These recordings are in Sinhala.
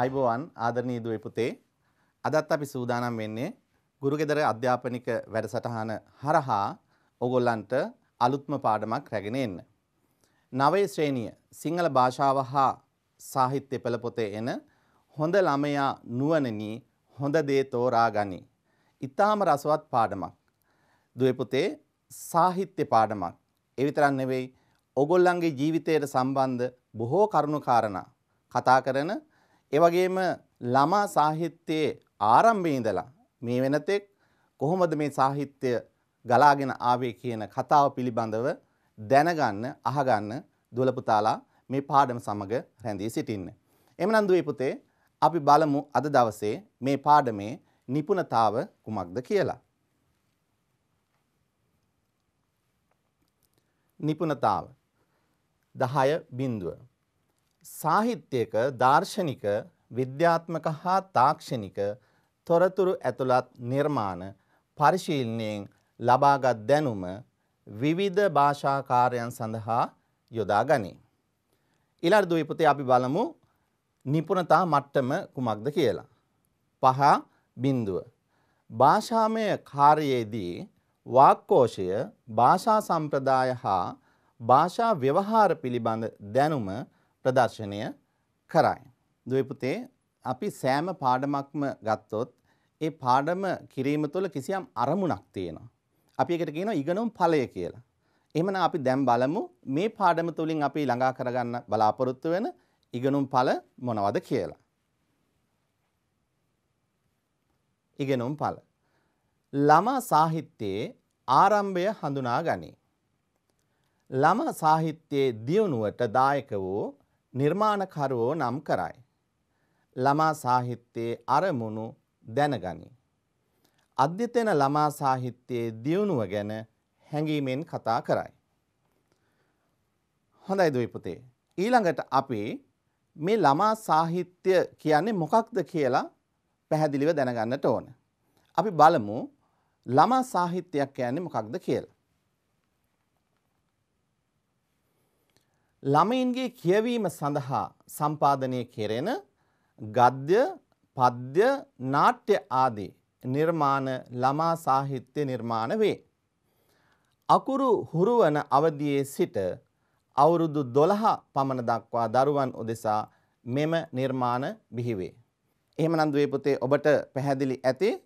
අයිබෝවන් ආදරණීය දුවේ පුතේ අදත් අපි සූදානම් වෙන්නේ ගුරුකෙදර අධ්‍යාපනික වැඩසටහන හරහා ඔගොල්ලන්ට අලුත්ම පාඩමක් රැගෙන එන්න. නවයේ ශ්‍රේණිය සිංහල භාෂාව හා සාහිත්‍ය පෙළ පොතේ එන හොඳ ළමයා නුවණනි හොඳ දේ තෝරා ගනි. ඊටාම රසවත් පාඩමක්. දුවේ පුතේ සාහිත්‍ය පාඩමක්. ඒ විතරක් නෙවෙයි ඔගොල්ලන්ගේ ජීවිතයට සම්බන්ධ බොහෝ කරුණු කාරණා කතා කරන ඒ වගේම ළමා සාහිත්‍යයේ ආරම්භයේ ඉඳලා මේ වෙනතෙක් කොහොමද මේ සාහිත්‍ය ගලාගෙන ආවේ කියන කතාව පිළිබඳව දැනගන්න අහගන්න දුවල පුතාලා මේ පාඩම සමග රැඳී සිටින්න. එමනම් දුවේ පුතේ අපි බලමු අද දවසේ මේ පාඩමේ නිපුණතාව කුමක්ද කියලා. නිපුණතාව 10 බිඳුව සාහිත්‍යක දාර්ශනික විද්‍යාත්මක හා තාක්ෂණික තොරතුරු ඇතුළත් නිර්මාණ පරිශීලනයෙන් ලබාගත් දැනුම විවිධ භාෂාකාරයන් සඳහා යොදා ගනී. ඉලර් දුවපතේ අපි බලමු නිපුණතා මට්ටම කුමක්ද කියලා. පහ බින්දුව. භාෂාමය කාර්යයේදී වාක්කෝෂය භාෂා සම්ප්‍රදාය හා භාෂා ව්‍යවහාර පිළිබඳ දැනුම ප්‍රදර්ශනය කරයි. දුවපුතේ අපි සෑම පාඩමක්ම ගත්තොත් ඒ පාඩම කිරීම තුළ කිසියම් අරමුණක් තියෙනවා. අපි එකට කියන ඉගනුම් පලය කියලා. එහමන අපි දැම් බලමු මේ පාඩම තුළින් අපි ළඟා කරගන්න බලාපොරොත්තු වෙන ඉගනුම් පල මොනවද කියලා. ඉගෙනුම් පල. ළමා සාහිත්‍යයේ ආරම්භය හඳුනා ගනී. ළමා සාහිත්‍යයේ දියුණුවට දායක වූ නිර්මාණකරුවෝ නම් කරයි. ළමා සාහිත්‍යයේ අරමුණු දැනගනි. අධ්‍යතන ළමා සාහිත්‍යයේ දියුණුව ගැන හැඟීමෙන් කතා කරයි. හොඳයි දුයිපුතේ. ඊළඟට අපි මේ ළමා සාහිත්‍ය කියන්නේ මොකක්ද කියලා පැහැදිලිව දැනගන්නට ඕන. අපි බලමු ළමා සාහිත්‍යයක් කියන්නේ මොකක්ද කියලා. ළමයින්ගේ කියවීම සඳහා සම්පාදනය කෙරෙන ගද්‍ය, පද්‍ය, නාට්‍ය ආදී නිර්මාණ ළමා සාහිත්‍ය නිර්මාණ වේ. අකුරු හුරුවන අවධියේ සිට අවුරුදු 12 පමණ දක්වා දරුවන් උදෙසා මෙම නිර්මාණ බිහිවේ. එහෙමනම් දුවේ පුතේ ඔබට පැහැදිලි ඇති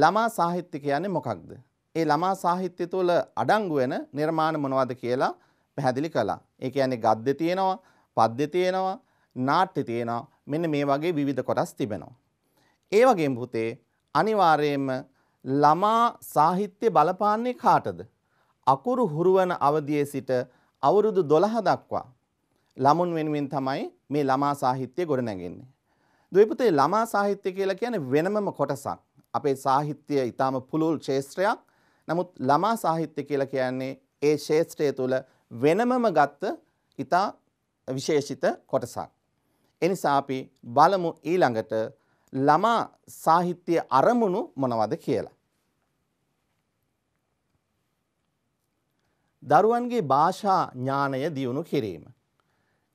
ළමා සාහිත්‍ය කියන්නේ මොකක්ද? ඒ ළමා සාහිත්‍ය තුළ අඩංගු වෙන නිර්මාණ මොනවද කියලා පැහැදිලි කළා. ඒ කියන්නේ ගද්දෙ තියෙනවා, පද්දෙ තියෙනවා, නාට්‍ය තියෙනවා. මෙන්න මේ වගේ විවිධ කොටස් තිබෙනවා. ඒ වගේම පුතේ අනිවාර්යයෙන්ම ළමා සාහිත්‍ය බලපාන්නේ කාටද? අකුරු හුරුවන අවධියේ සිට අවුරුදු 12 දක්වා ළමුන් වෙනුවෙන් තමයි මේ ළමා සාහිත්‍ය ගොඩනැගෙන්නේ. දුවපතේ ළමා සාහිත්‍ය කියලා කියන්නේ වෙනමම කොටසක්. අපේ සාහිත්‍ය ඊටාම පුළුල් ශේත්‍රයක්. නමුත් ළමා සාහිත්‍ය කියලා කියන්නේ ඒ ශේත්‍රය තුළ වෙනමම ගත්ත ඉතා විශේෂිත කොටසක්. එනිසා අපි බලමු ඊළඟට ළමා සාහිත්‍ය අරමුණු මොනවද කියලා. දරුවන්ගේ භාෂා ඥානය දියුණු කිරීම.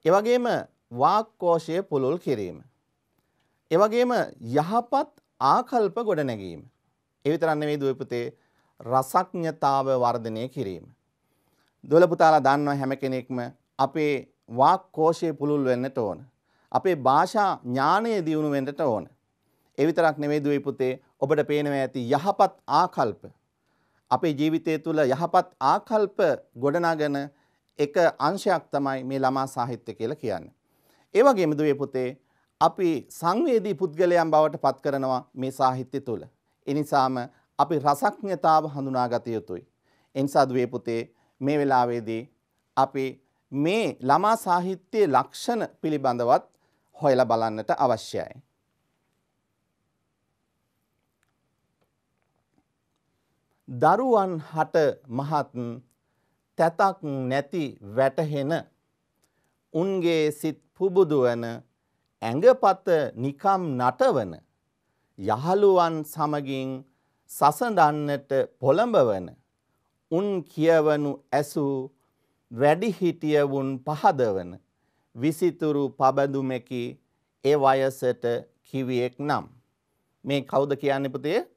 එවගේම වාක්කෝෂය පුළුල් කිරීම. එවගේම යහපත් ආකල්ප ගොඩනැගීම. එවිතරන්න මේ දුවපතේ රසඥතාව වර්ධනය කිරීම. දොළ පුතාලා දන්නවා හැම කෙනෙක්ම අපේ වාක් කෝෂය පුළුල් වෙන්නට ඕන. අපේ භාෂා ඥානය දියුණු වෙන්නට ඕන. එවිතරක් නෙවෙයි දුවේ පුතේ ඔබට පේනවා ඇති යහපත් ආකල්ප. අපේ ජීවිතය තුළ යහපත් ආකල්ප ගොඩනගෙන එක අංශයක් තමයි මේ ළමා සාහිත්‍ය කියලා කියන්නේ. ඒ වගේම දුවේ පුතේ අපි සංවේදී පුද්ගලයන් බවට පත් කරනවා මේ සාහිත්‍ය තුළ. එනිසාම අපි රසඥතාව හඳුනාගත යුතුයි. එනිසා දුවේ පුතේ මේ වෙලාවේදී අපි මේ ළමා සාහිත්‍යයේ ලක්ෂණ පිළිබඳවත් හොයලා බලන්නට අවශ්‍යයි. දරුවන් හට මහත් තැතක් නැති වැටහෙන උන්ගේ සිත් පුබුදුවන ඇඟපත නිකම් නටවන යහළුවන් සමගින් සසඳන්නට පොළඹවන උන් කියවනු ඇසු වැඩිහිටිය වුන් පහදවන විසිතුරු පබඳුමකි ඒ වයසට කිවියෙක් නම්. මේ කවුද කියන්න පුතේ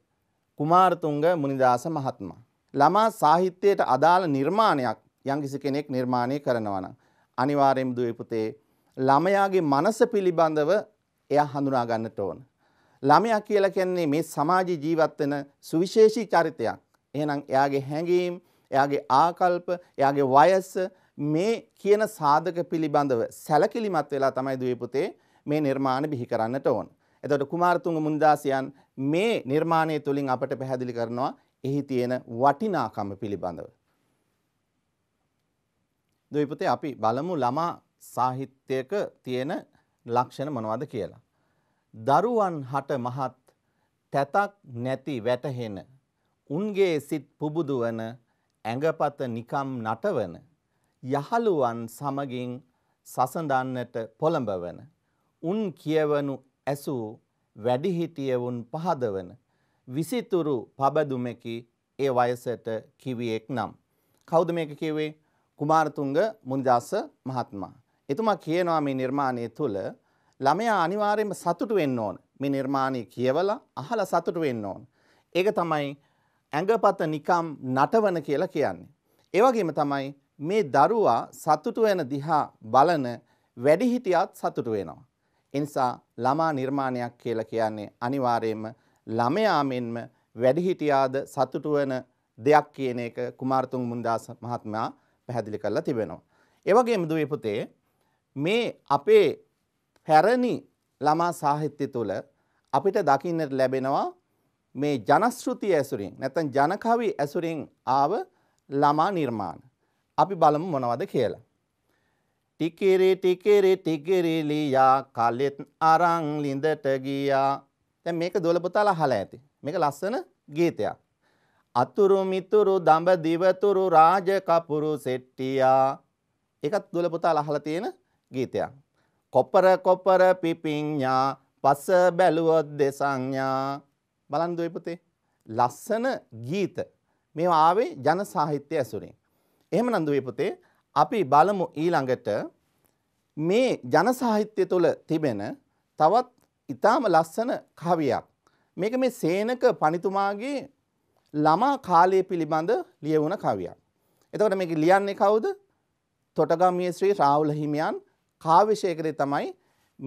කුමාරතුංග මුනිදාස මහත්මා. ළමා සාහිත්‍යයට අදාළ නිර්මාණයක් යංකිසි කෙනෙක් නිර්මාණය කරනවන. අනිවාරයෙන් දුවපුතේ ළමයාගේ මනස පිළිබඳව එය හඳුනාගන්නට ඕන. ළමයක් කියලා කියන්නේ මේ සමාජ ජීවත්වෙන සුවිශේෂී චරිතයක්. එහෙනම් එයාගේ හැඟීම්, එයාගේ ආකල්ප, එයාගේ වයස මේ කියන සාධක පිළිබඳව සැලකිලිමත් වෙලා තමයි දුවේ පුතේ මේ නිර්මාණ බිහි කරන්නට ඕන. එතකොට කුමාරතුංග මුනිදාසයන් මේ නිර්මාණය තුලින් අපට පැහැදිලි කරනවා එහි තියෙන වටිනාකම පිළිබඳව. දුවේ පුතේ අපි බලමු ළමා සාහිත්‍යයක තියෙන ලක්ෂණ මොනවද කියලා. දරුවන් හට මහත් තැතක් නැති වැටහෙන උන්ගේ සිත් පුබුදු වන ඇඟපත නිකම් නටවන යහළුවන් සමගින් සසඳන්නට පොළඹවන උන් කියවනු ඇසූ වැඩිහිටියවුන් පහදවන විසිතුරු පබදුමකි ඒ වයසට කිවියෙක් නම්. කෞද මේක කිවේ කුමාරතුංග මුන්දස මහත්මා. එතුමා කියනවා මේ නිර්මාණය තුළ ළමයා අනිවාර්යෙන්ම සතුටු වෙන්න ඕන. මේ නිර්මාණය කියවලා අහලා සතුටු වෙන්න ඕන. ඒක තමයි ඇඟපත නිකම් නටවන කියලා කියන්නේ. ඒවගේම තමයි මේ දරුවා සතුටු වෙන දිහා බලන වැඩිහිටියත් සතුටු වෙනවා. එනිසා ළමා නිර්මාණයක් කියලා කියන්නේ අනිවාර්යයෙන්ම ළමයා මෙන්ම වැඩිහිටියාද සතුටු වෙන දෙයක් කියන එක කුමාරතුංග මුන්දාස මහත්මයා පැහැදිලි කරලා තිබෙනවා. ඒ වගේම දුවේ පුතේ මේ අපේ පැරණි ළමා සාහිත්‍ය තුළ අපිට දකින්නට ලැබෙනවා මේ ජනශ්‍රුතිය ඇසුරින් නැත්නම් ජනකවි ඇසුරින් ආව ළමා නිර්මාණ. අපි බලමු මොනවද කියලා. ටිකිරි ටිකිරි ටිකිරි ලියා කලෙත් අරන් ලිඳට ගියා. දැන් මේක දොළ පුතාලා අහලා ඇති. මේක ලස්සන ගීතයක්. අතුරු මිතුරු දඹ දිවතුරු රාජ කපුරු සෙට්ටියා. ඒකත් දොළ පුතාලා අහලා තියෙන ගීතයක්. කොපර කොපර පිපිඤ්ඤා පස බැලුවොත් දෙසඤ්ඤා බලන් දොයිපතේ ලස්සන ගීත මේවා ආවේ ජන සාහිත්‍ය ඇසුරින්. එහෙමනම් දොයිපතේ අපි බලමු ඊළඟට මේ ජන සාහිත්‍ය තුළ තිබෙන තවත් ඊටාම ලස්සන කවියක්. මේක මේ සේනක පණිතුමාගේ ළමා කාලය පිළිබඳ ලියවුණ කවියක්. එතකොට මේක ලියන්නේ කවුද? තොටගම් මියශ්‍රී රාහුල හිමියන් කාව්‍ය ශේකරේ තමයි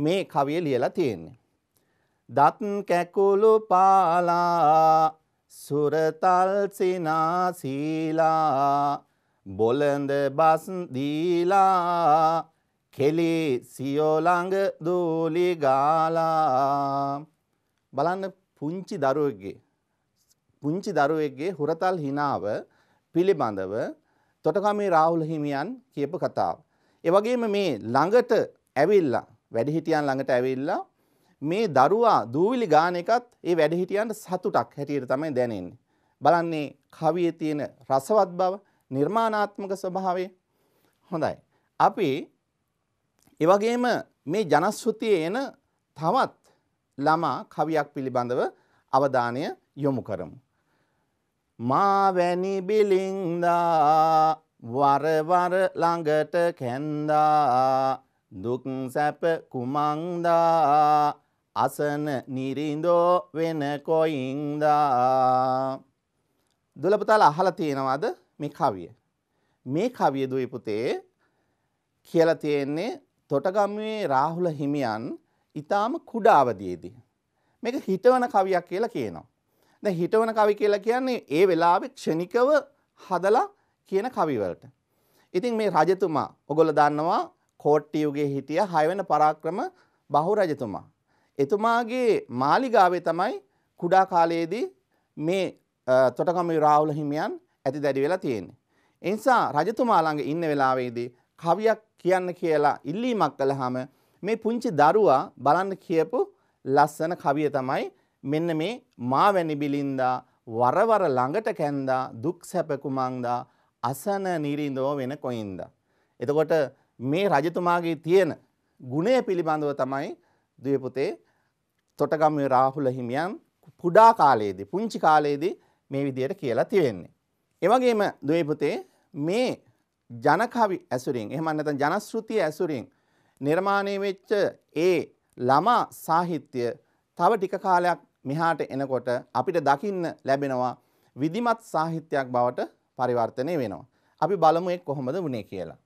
මේ කවිය ලියලා තියෙන්නේ. දත් කැකුළු පාලා සුරතල් සිනාසීලා බොලඳ බස් දීලා කෙලි සියෝළඟ දූලි ගාලා බලන්න පුංචි දරුවෙක්ගේ පුංචි දරුවෙක්ගේ හුරතල් හිනාව පිළිබඳව තොටකමේ රාහුල හිමියන් කියපු කතාව. ඒ වගේම මේ ළඟට ඇවිල්ලා වැඩිහිටියන් ළඟට ඇවිල්ලා මේ දරුවා දූවිලි ගාන එකත් ඒ වැඩහිටියන්ට සතුටක් හැටියට තමයි දැනෙන්නේ. බලන්නේ කවියේ තියෙන රසවත් බව, නිර්මාණාත්මක ස්වභාවය. හොඳයි. අපි ඒ වගේම මේ ජනශ්‍රුතියේ එන තවත් ළමා කවියක් පිළිබඳව අවධානය යොමු කරමු. මා වැනි බිලින්දා වරවර ළඟට කැන්දා දුක් සැප කුමන්දා අසන නිරිඳෝ වෙන කොයින්දා දුලපුතාල අහලා තියෙනවද මේ කවිය මේ කවිය දුයි පුතේ කියලා තියෙන්නේ තොටගම්මුවේ රාහුල හිමියන් ඊටාම කුඩා අවදීදී මේක හිතවන කවියක් කියලා කියනවා දැන් හිතවන කවි කියලා කියන්නේ ඒ වෙලාවේ ක්ෂණිකව හදලා කියන කවිවලට ඉතින් මේ රජතුමා ඔගොල්ලෝ දන්නවා කෝට්ටියුගේ හිටිය හයවෙන පරාක්‍රම බහු රජතුමා එතුමාගේ මාලිගාවේ තමයි කුඩා කාලයේදී මේ තොටගම රාවුල හිමියන් ඇති දැඩි වෙලා තියෙන්නේ. එනිසා රජතුමා ළඟ ඉන්න වෙලාවේදී කවියක් කියන්න කියලා ඉල්ලීමක් කළාම මේ පුංචි දරුවා බලන්න කියපු ලස්සන කවිය තමයි මෙන්න මේ මා වැනි බිලින්දා වරවර ළඟට කැන්දා දුක් සැප කුමන්දා අසන නිරිඳෝ වෙන කොයින්දා. එතකොට මේ රජතුමාගේ තියෙන ගුණය පිළිබඳව තමයි දවපුතේ තොටගමුවේ රාහුල හිමියන් කුඩා කාලයේදී පුංචි කාලයේදී මේ විදියට කියලා තියෙන්නේ. ඒ වගේම දුවේ පුතේ මේ ජනකවි ඇසුරින් එහෙම නැත්නම් ජනශ්‍රුතිය ඇසුරින් නිර්මාණය වෙච්ච ඒ ළමා සාහිත්‍ය තව ටික කාලයක් මෙහාට එනකොට අපිට දකින්න ලැබෙනවා විධිමත් සාහිත්‍යයක් බවට පරිවර්තනය වෙනවා. අපි බලමු එක් කොහොමද වුණේ කියලා.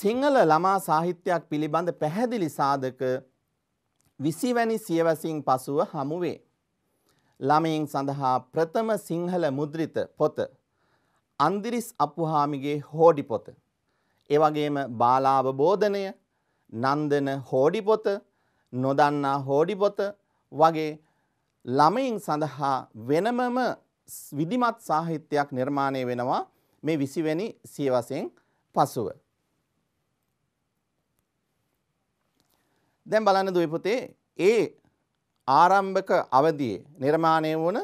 සිංහල ළමා සාහිත්‍යයක් පිළිබඳ පැහැදිලි සාධක විසිවැනි සියවසින් පසුව හමුවේ. ළමයින් සඳහා ප්‍රථම සිංහල මුද්‍රිත පොත අන්දිරිස් අපුහාමිගේ හෝඩි පොත. එවගේම බාලාවබෝධනය නන්දන හෝඩිපොත නොදන්නා හෝඩිපොත වගේ ළමයින් සඳහා වෙනමම විදිමත් සාහිත්‍යයක් නිර්මාණය වෙනවා මේ විසිවැනි සියවසෙන් පසුව. දැන් බලන්න දුවපුතේ ඒ ආරම්භක අවදියේ නිර්මාණය වන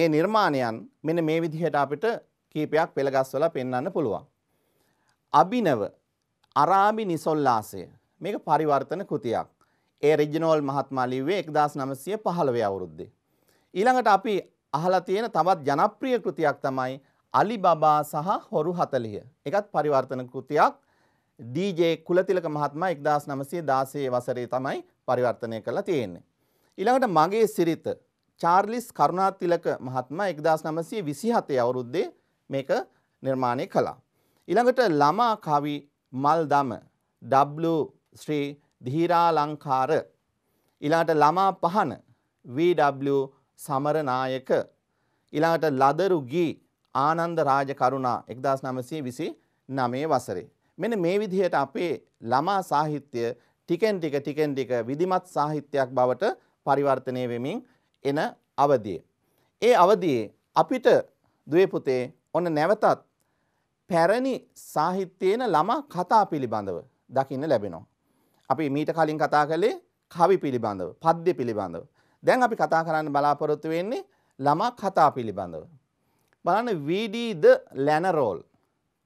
ඒ නිර්මාණයන් මෙන මේ විදිහට අපිට කීපයක් පෙළගස්වල පෙන්වන්න පුළුවන්. අභිනව අරාබි නිසොල්ලාසය මේක පරිවර්තන කෘතියක්. ඒ රිජිනෝල් මහත්මා ලිව්වේ 1915 අවුරුද්දේ. ඊළඟට අපි අහලා තියෙන තවත් ජනප්‍රිය කෘතියක් තමයි අලිබබා සහ හොරු 40. එකත් පරිවර්තන කෘතියක්. ඩීජේ කුලතිලක මහත්මයා 1916 වසරේ තමයි පරිවර්තනය කරලා තියෙන්නේ. ඊළඟට මගේ සිරිත චාර්ලිස් කරුණාතිලක මහත්මයා 1927 අවුරුද්දේ මේක නිර්මාණය කළා. ඊළඟට ළමා කවි මල්දම W ශ්‍රී ධීරාලංකාර ඊළඟට ළමා පහන VW සමරනායක ඊළඟට ලදරු ගී ආනන්ද රාජ කරුණා 1929 වසරේ මෙන මේ විදිහට අපේ ළමා සාහිත්‍ය ටිකෙන් ටික ටිකෙන් ටික විධිමත් සාහිත්‍යයක් බවට පරිවර්තනය වෙමින් එන අවධිය. ඒ අවධියේ අපිට දුවපුතේ ඔන්න නැවතත් පැරණි සාහිත්‍යයන ළමා කතා පිළිබඳව දකින්න ලැබෙනවා. අපි මීට කලින් කතා කළේ කවි පිළිබඳව පද්‍ය පිළිබඳව. දැන් අපි කතා කරන්න බලාපොරොත්තු වෙන්නේ ළමා කතා පිළිබඳව. බලන්න වීඩීද ලැනරෝල්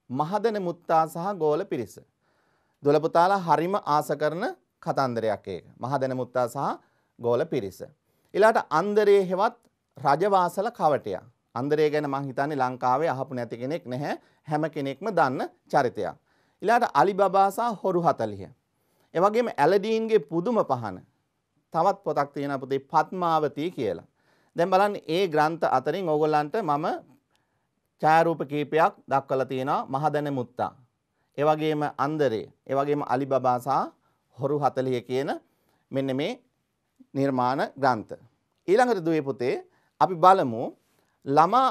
මහදන මුත්තා සහ ගෝල පිරිස. දොළපුතාලා හරිම ආස කරන කතන්දරයක් ඒක. මහදන මුත්තා සහ ගෝල පිරිස. ඊළාට අන්දරේ හෙවත් රජවාසල කවටයා. අන්දරේ ගැන මං හිතන්නේ ලංකාවේ අහපු නැති කෙනෙක් නැහැ. හැම කෙනෙක්ම දන්න චරිතයක්. ඊළාට අලිබබා සහ හොරු 40. ඒ වගේම ඇලඩීන්ගේ පුදුම පහන. තවත් පොතක් තියෙන පුතේ පත්මාවතී කියලා. දැන් බලන්න ඒ ග්‍රන්ථ අතරින් ඕගොල්ලන්ට මම ඡායාරූප කීපයක් දක්වලා තියෙනවා මහදැන මුත්තා. ඒ වගේම අන්දරේ, ඒ වගේම අලිබබා සහ හොරු 40 කියන මෙන්න මේ නිර්මාණ ග්‍රන්ථ. ඊළඟට දුවේ පුතේ අපි බලමු ළමා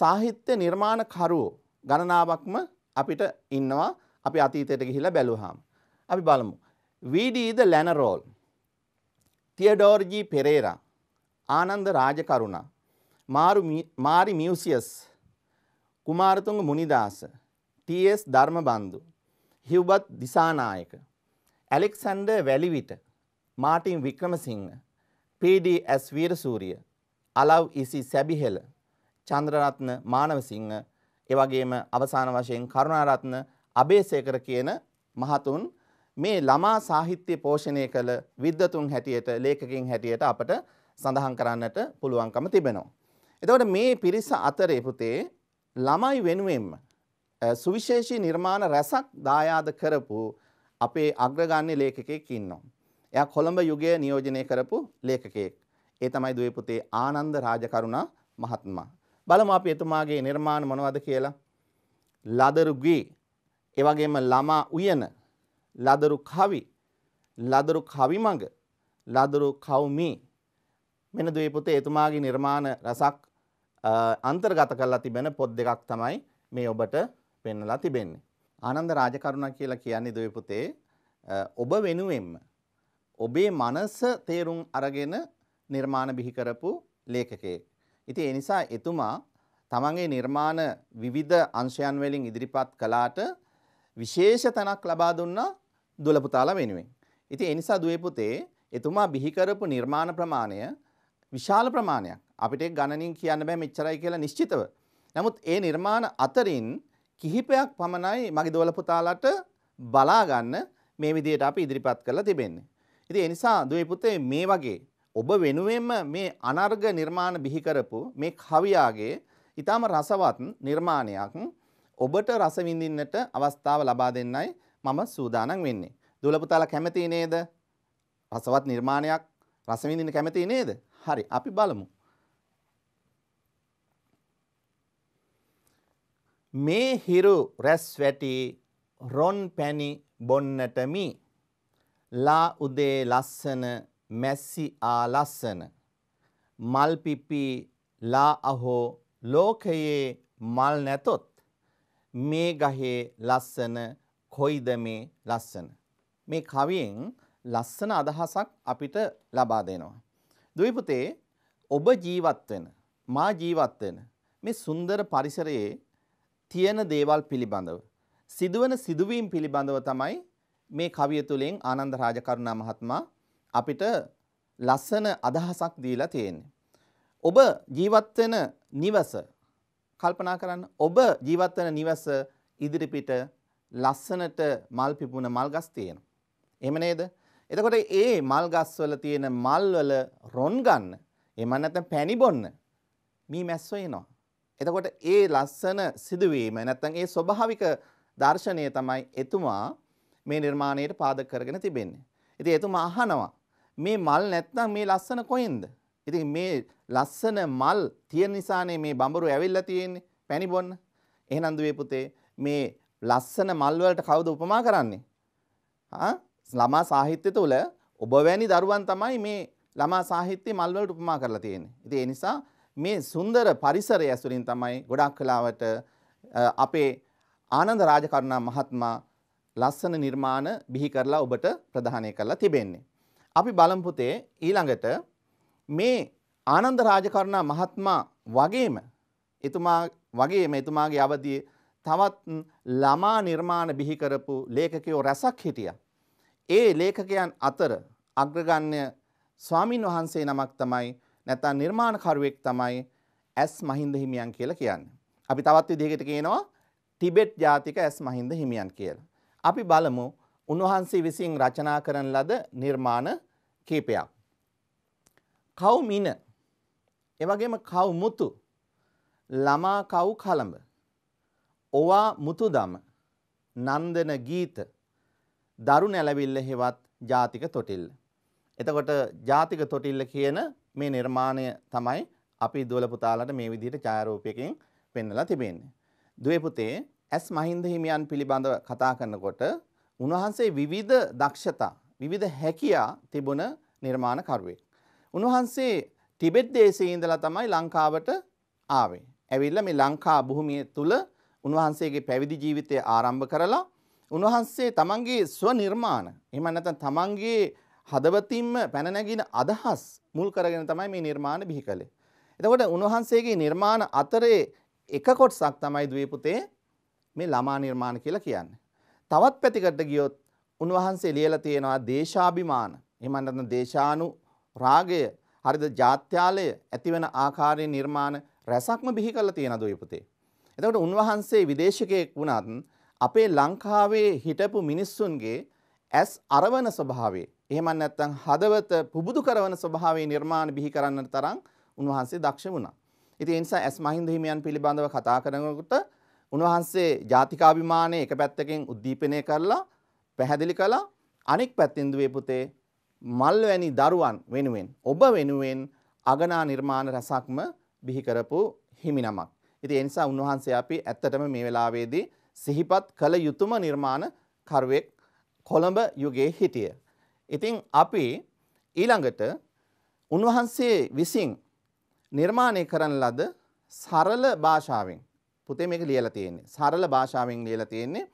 සාහිත්‍ය නිර්මාණ කරුවෝ ගණනාවක්ම අපිට ඉන්නවා අපි අතීතයට ගිහිලා බැලුවාම. අපි බලමු. වීඩී ද ලැනරෝල් තියඩෝර්ජී පෙරේරා ආනන්ද රාජකරුණා මාරු මාරි මියුසියස් කුමාරතුංග මුනිදාස ටස් ධර්මබන්දු හිව්බත් දිසානායක ඇලෙක්සන්ඩ වැලිවිට මාටින් වික්‍රමසිංහ පඩස් වීරසූරිය අලව් ඉසි සැබිහෙල චන්ද්‍රරත්න මානවසිංහ එවගේම අවසාන වශයෙන් කරුණාරත්න අභේසේකර කියන මහතුන් මේ ළමා සාහිත්‍ය පෝෂණය කළ විද්වතුන් හැටියට ලේකකින් හැටියට අපට සඳහන් කරන්නට පුළුවන්කම තිබෙනවා. එතකොට මේ පිරිස අතරේ පුතේ ළමයි වෙනුවෙන්ම සුවිශේෂී නිර්මාණ රැසක් දායාද කරපු අපේ අග්‍රගන්නේ ලේඛකයෙක් ඉන්නවා. එයා කොළඹ යුගයේ නියෝජනය කරපු ලේඛකයෙක්. ඒ තමයි දුවේ පුතේ ආනන්ද රාජකරුණා මහත්මයා. බලමු අපි එතුමාගේ නිර්මාණ මොනවද කියලා. ලදරුගේ ඒ වගේම ළමා උයන ලදරු කවි ලදරු කවි මඟ ලදරු කවුමි මෙන්න දුවේ පුතේ එතුමාගේ නිර්මාණ රසක් අන්තර්ගත කරලා තිබෙන පොත් දෙකක් තමයි මේ ඔබට පෙන්වලා තිබෙන්නේ. ආනන්ද රාජකරුණා කියලා කියන්නේ දුවේ පුතේ ඔබ වෙනුවෙන්ම ඔබේ මනස තේරුම් අරගෙන නිර්මාණ බිහි කරපු ලේඛකයෙක්. ඉතින් ඒ නිසා එතුමා තමන්ගේ නිර්මාණ විවිධ අංශයන් වලින් ඉදිරිපත් කළාට විශේෂ තැනක් ලබා දුන්නා දුලපුතාලා වෙනුවෙන්. ඉතින් ඒ නිසා දුවේ පුතේ එතුමා බිහි කරපු නිර්මාණ ප්‍රමාණය විශාල ප්‍රමාණයක් අපිට ගණනින් කියන්න බෑ මෙච්චරයි කියලා නිශ්චිතව. නමුත් ඒ නිර්මාණ අතරින් කිහිපයක් පමණයි මගේ දෝල පුතාලට බලා ගන්න මේ විදිහට අපි ඉදිරිපත් කරලා තිබෙන්නේ. ඉතින් ඒ නිසා දුවේ පුතේ මේ වගේ ඔබ වෙනුවෙන්ම මේ අනර්ග නිර්මාණ බිහි කරපු මේ කවියාගේ ඊටම රසවත් නිර්මාණයක් ඔබට රස විඳින්නට අවස්ථාව ලබා දෙන්නයි මම සූදානම් වෙන්නේ. දුවල පුතාලා කැමති නේද? රසවත් නිර්මාණයක් රස විඳින්න කැමති නේද? හරි අපි බලමු. මේ හිරු රැස් වැටි රොන් පැණි බොන්නටමි ලා උදේ ලස්සන මැස්සි ආ ලස්සන මල් පිපි ලා අහෝ ලෝකයේ මල් නැතොත් මේ ගහේ ලස්සන කොයිද මේ ලස්සන මේ කවියෙන් ලස්සන අදහසක් අපිට ලබා දෙනවා දුවිපුතේ ඔබ ජීවත් වෙන මා ජීවත් වෙන මේ සුන්දර පරිසරයේ තියෙන දේවල් පිළිබඳව සිදුවන සිදුවීම් පිළිබඳව තමයි මේ කවිය තුළින් ආනන්ද රාජකරුණා මහත්මයා අපිට ලස්සන අදහසක් දීලා තියෙන්නේ. ඔබ ජීවත් වෙන නිවස කල්පනා කරන්න ඔබ ජීවත් වෙන නිවස ඉදිරිපිට ලස්සනට මල් පිපුණ මල් ගස් තියෙනවා. එහෙම නේද? එතකොට ඒ මල් ගස්වල තියෙන මල්වල රොන් ගන්න එම නැත්නම් පැණි බොන්න මී මැස්සෝ එනවා. එතකොට ඒ ලස්සන සිදුවීම නැත්නම් ඒ ස්වභාවික දර්ශනය තමයි එතුමා මේ නිර්මාණයට පාදක කරගෙන තිබෙන්නේ. ඉතින් එතුමා අහනවා මේ මල් නැත්නම් මේ ලස්සන කොහෙන්ද? ඉතින් මේ ලස්සන මල් තියෙන නිසානේ මේ බඹරු ඇවිල්ලා තියෙන්නේ පැණි බොන්න. එහෙනම් දුවේ පුතේ මේ ලස්සන මල් වලට කවුද උපමා කරන්නේ? ආ ළමා සාහිත්‍ය තුළ ඔබ වැනි දරුවන් තමයි මේ ළමා සාහිත්‍ය මල්වලට උපමා කරලා තියෙන්නේ. ඉතින් ඒ නිසා මේ සුන්දර පරිසරය ඇසුරින් තමයි ගොඩක් කලාවට අපේ ආනන්ද රාජකරුණා මහත්මයා ලස්සන නිර්මාණ බිහි කරලා ඔබට ප්‍රදානය කරලා තිබෙන්නේ. අපි බලමු පුතේ ඊළඟට මේ ආනන්ද රාජකරුණා මහත්මයා වගේම එතුමා වගේම එතුමාගේ අවධියේ තවත් ළමා නිර්මාණ බිහි කරපු ලේඛකයෝ රැසක් හිටියා. ඒ ලේඛකයන් අතර අග්‍රගණ්‍ය ස්වාමින් වහන්සේ නමක් තමයි නැත්නම් නිර්මාණකරුවෙක් තමයි ඇස් මහින්ද හිමියන් කියලා කියන්නේ. අපි තවත් විදිහකට කියනවා ටිබෙට් ජාතික ඇස් මහින්ද හිමියන් කියලා. අපි බලමු උන්වහන්සේ විසින් රචනා කරන ලද නිර්මාණ කීපයක්. කව් මින එවැගේම කව් මුතු ළමා කව් කලඹ ඔවා මුතුදම නන්දන ගීත දරු නැලවිල්ල හෙවත් ජාතික තොටිල්ල. එතකොට ජාතික තොටිල්ල කියන මේ නිර්මාණය තමයි අපි දුවල පුතාලට මේ විදිහට ඡායාරූපයකින් පෙන්වලා තිබෙන්නේ. දුවේ පුතේ ඇස් මහින්ද හිමියන් පිළිබඳව කතා කරනකොට උන්වහන්සේ විවිධ දක්ෂතා විවිධ හැකියා තිබුණ නිර්මාණකරුවෙක්. උන්වහන්සේ ටිබෙට් දේශයේ ඉඳලා තමයි ලංකාවට ආවේ. ඇවිල්ලා මේ ලංකා භූමිය තුල උන්වහන්සේගේ පැවිදි ජීවිතය ආරම්භ කරලා උන්වහන්සේ තමන්ගේ ස්වනිර්මාණ එහෙම නැත්නම් තමන්ගේ හදවතින්ම පැන නැගින අදහස් මුල් කරගෙන තමයි මේ නිර්මාණ බිහි කළේ. එතකොට උන්වහන්සේගේ නිර්මාණ අතරේ එක කොටසක් තමයි ද්වේපුතේ මේ ළමා නිර්මාණ කියලා කියන්නේ. තවත් පැතිකඩට ගියොත් උන්වහන්සේ ලියලා තියෙනවා දේශාභිමාන. එහෙම නැත්නම් දේශානු රාගය, හරිද ජාත්‍යාලය ඇතිවන ආකාරයේ නිර්මාණ රැසක්ම බිහි කරලා තියෙනවා ද්වේපුතේ. එතකොට උන්වහන්සේ විදේශිකයෙක් වුණත් අපේ ලංකාවේ හිටපු මිනිස්සුන්ගේ ඇස් අරවන ස්වභාවය එහෙම නැත්නම් හදවත පුබුදු කරන ස්වභාවයේ නිර්මාණ බිහි කරන්නට තරම් උන්වහන්සේ දක්ෂ වුණා. ඉතින් ඒ නිසා ඇස් මහින්ද හිමියන් පිළිබඳව කතා කරනකොට උන්වහන්සේ ජාතිකාභිමානය එක පැත්තකින් උද්දීපනය කරලා පැහැදිලි කළා අනෙක් පැත්තෙන් දුවේ පුතේ මල්වැනි දරුවන් වෙනුවෙන් ඔබ වෙනුවෙන් අගනා නිර්මාණ රසක්ම බිහි කරපු හිමිනමක්. ඉතින් ඒ නිසා උන්වහන්සේ අපි ඇත්තටම මේ වෙලාවේදී සිහිපත් කළ යුතුම නිර්මාණ කරුවෙක් කොළඹ යුගයේ හිටිය. ඉතින් අපි ඊළඟට උන්වහන්සේ විසින් නිර්මාණය කරන ලද සරල භාෂාවෙන් පුතේ මේක ලියලා තියෙන්නේ. සරල භාෂාවෙන් ලියලා තියෙන්නේ.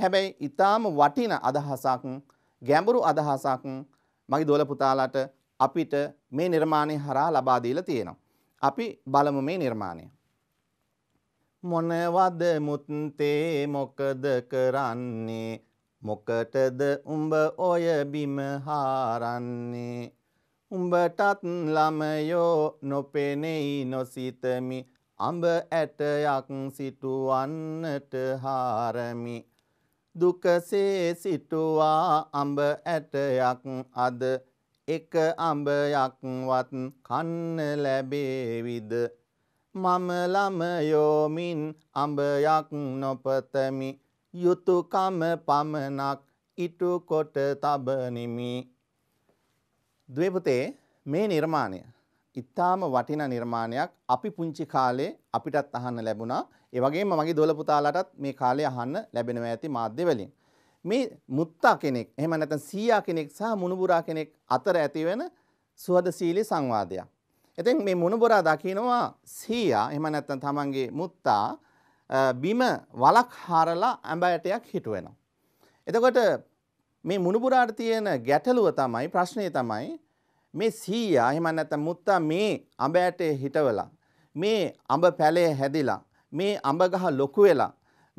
හැබැයි ඊටාම වටින අදහසක්, ගැඹුරු අදහසක් මගේ දොළ පුතාලාට අපිට මේ නිර්මාණය හරහා ලබා දීලා තියෙනවා. අපි බලමු මේ නිර්මාණය. මොනවද මුත්තේ මොකද කරන්නේ මොකටද උඹ ඔය බිම හාරන්නේ උඹටත් ළමයෝ නොපෙනෙයි නොසිතමි අඹ ඇටයක් සිටුවන්නට හාරමි දුකසේ සිටුවා අඹ ඇටයක් අද එක අඹයක්වත් කන්න ලැබේවිද මම ළමයෝමින් අඹයක් නොපතමි යුතුයකම පමනක් ඉටු කොට තබනිමි ද්වේපතේ මේ නිර්මාණය ඉතාම වටින නිර්මාණයක් අපි පුංචි කාලේ අපිටත් අහන්න ලැබුණා. ඒ වගේම මගේ දොළ පුතාලාටත් මේ කාලේ අහන්න ලැබෙනවා ඇති මාධ්‍ය වලින්. මේ මුත්තා කෙනෙක්, එහෙම නැත්නම් සීයා කෙනෙක් සහ මුණුබුරා කෙනෙක් අතර ඇති වෙන සුහදශීලී සංවාදයක්. එතින් මේ මුණුබොරා දකිනවා සීයා එහෙම නැත්නම් තමන්ගේ මුත්තා බිම වලක් හාරලා ඇඹයටයක් හිටුවෙනවා. එතකොට මේ මුණුබුරාට තියෙන ගැටලුව තමයි ප්‍රශ්නය තමයි මේ සීයා එහෙම නැත්නම් මුත්තා මේ අඹයටේ හිටවලා මේ අඹ පැලේ හැදිලා මේ අඹ ගහ ලොකු වෙලා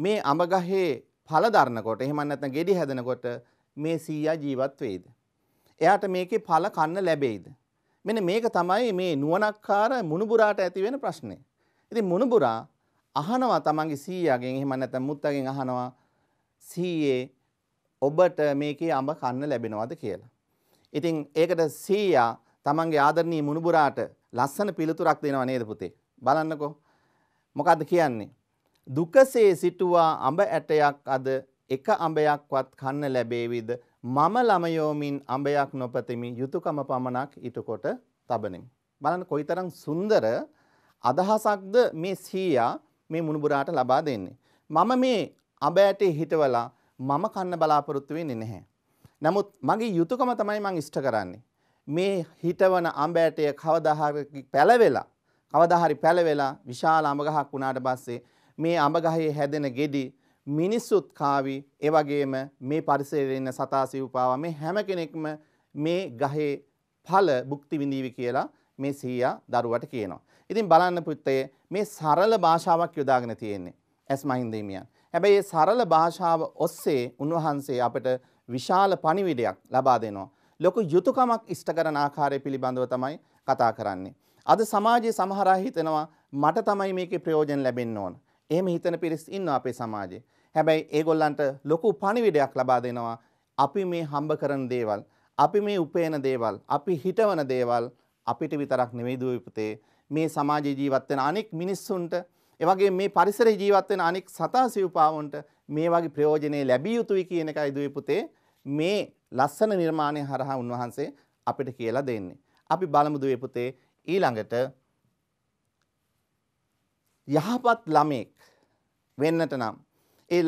මේ අඹ ගහේ ඵල දරනකොට එහෙම නැත්නම් ගෙඩි හැදෙනකොට මේ සීයා ජීවත් වෙයිද? එයාට මේකේ ඵල කන්න ලැබෙයිද? මෙන මේක තමයි මේ නුවනක්කාර මුණුබුරාට ඇතිවෙන ප්‍රශ්නය. ඉති මුණුබුරා අහනවා තමන්ගේ සීයගෙන් එහෙම නැත මුත්තගෙන් අහනවා සීයේ ඔබට මේකේ අඹ කන්න ලැබෙනවද කියලා. ඉතින් ඒකට සීයා තමන්ගේ ආදරණී මුණුබුරාට ලස්සන පිළිතුරක් දෙනවා නේද පුතේ. බලන්නකෝ. මොකද්ද කියන්නේ? දුකසේ සිටුවා අඹ ඇටයක් අද එක අඹයක්වත් කන්න ලැබේවිද? මම ළමයෝමින් අඹයක් නොපතමි යුතුයකම පමණක් ඊටකොට තබනෙමි. බලන්න කොයිතරම් සුන්දර අදහසක්ද මේ සීයා මේ මුණුබුරාට ලබා දෙන්නේ. මම මේ අඹ ඇටේ හිටවලා මම කන්න බලාපොරොත්තු වෙන්නේ නැහැ. නමුත් මගේ යුතුයකම තමයි මං ඉෂ්ට කරන්නේ. මේ හිටවන අඹ ඇටය කවදාහරි පැලවෙලා කවදාහරි පැලවෙලා විශාල අඹ ගහක් වුණාට පස්සේ මේ අඹ ගහේ හැදෙන ගෙඩි මිනිස්සුත් කාවි ඒ වගේම මේ පරිසරයේ ඉන්න සතා සිව්පාවා මේ හැම කෙනෙක්ම මේ ගහේ ඵල භුක්ති විඳීවි කියලා මේ සීයා දරුවට කියනවා. ඉතින් බලන්න පුත්තේ මේ සරල භාෂාවක් යොදාගෙන තියෙන්නේ ඇස් මහින්දීමියන්. හැබැයි මේ සරල භාෂාව ඔස්සේ උන්වහන්සේ අපට විශාල පණිවිඩයක් ලබා දෙනවා. ලොකු යුතුයකමක් ඉෂ්ට කරන ආකාරය පිළිබඳව තමයි කතා කරන්නේ. අද සමාජයේ සමහර හිතනවා මට තමයි මේකේ ප්‍රයෝජන ලැබෙන්න ඕන. එහෙම හිතන පිරිස් ඉන්නවා අපේ සමාජයේ. හැබැයි ඒගොල්ලන්ට ලොකු පණිවිඩයක් ලබා දෙනවා අපි මේ හම්බ කරන දේවල් අපි මේ උපයන දේවල් අපි හිතවන දේවල් අපිට විතරක් නෙවෙයි දුවපතේ මේ සමාජ ජීවත් වෙන අනෙක් මිනිස්සුන්ට එවගේ මේ පරිසරයේ ජීවත් වෙන අනෙක් සතා සිව්පාවුන්ට මේ වගේ ප්‍රයෝජනෙ ලැබිය යුතුයි කියන එකයි දුවේ පුතේ මේ ලස්සන නිර්මාණය හරහා උන්වහන්සේ අපිට කියලා දෙන්නේ. අපි බලමු දුවේ පුතේ ඊළඟට යහපත් ළමෙක් වෙන්නට නම් ඒ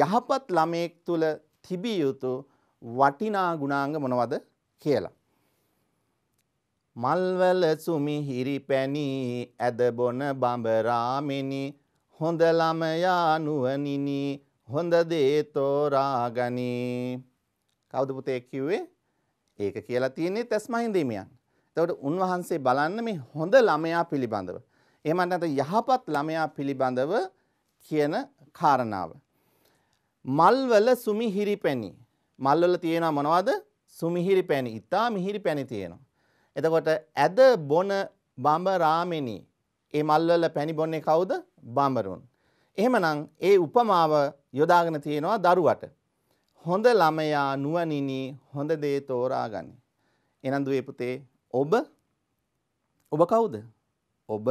යහපත් ළමයෙක් තුළ තිබිය යුතු වටිනා ගුණාංග මොනවද කියලා. මල්වල සුමි හිරි පැණී ඇද බොන බඹරාමිනි හොඳ ළමයා නුවණිනි හොඳ දේ තෝරාගනී. කවුද පුතේ කිව්වේ? ඒක කියලා තියෙන්නේ තස්මහින්ද හිමියන්. එතකොට උන්වහන්සේ බලන්න මේ හොඳ ළමයා පිළිබඳව. එහෙම නැත්නම් යහපත් ළමයා පිළිබඳව කියන කාරණාව. මල්වල සුමිහිරි පැණි. මල්වල තියෙනවා මොනවද? සුමිහිරි පැණි. ඉතා මිහිරි පැණි තියෙනවා. එතකොට ඇද බොන බඹ රාමෙනි. ඒ මල්වල පැණි බොන්නේ කවුද? බඹරුන්. එහෙමනම් ඒ උපමාව යොදාගෙන තියෙනවා දරුවට. හොඳ ළමයා නුවණිනි හොඳ දේ තෝරාගනි. එහෙනම් දුවේ පුතේ ඔබ ඔබ කවුද? ඔබ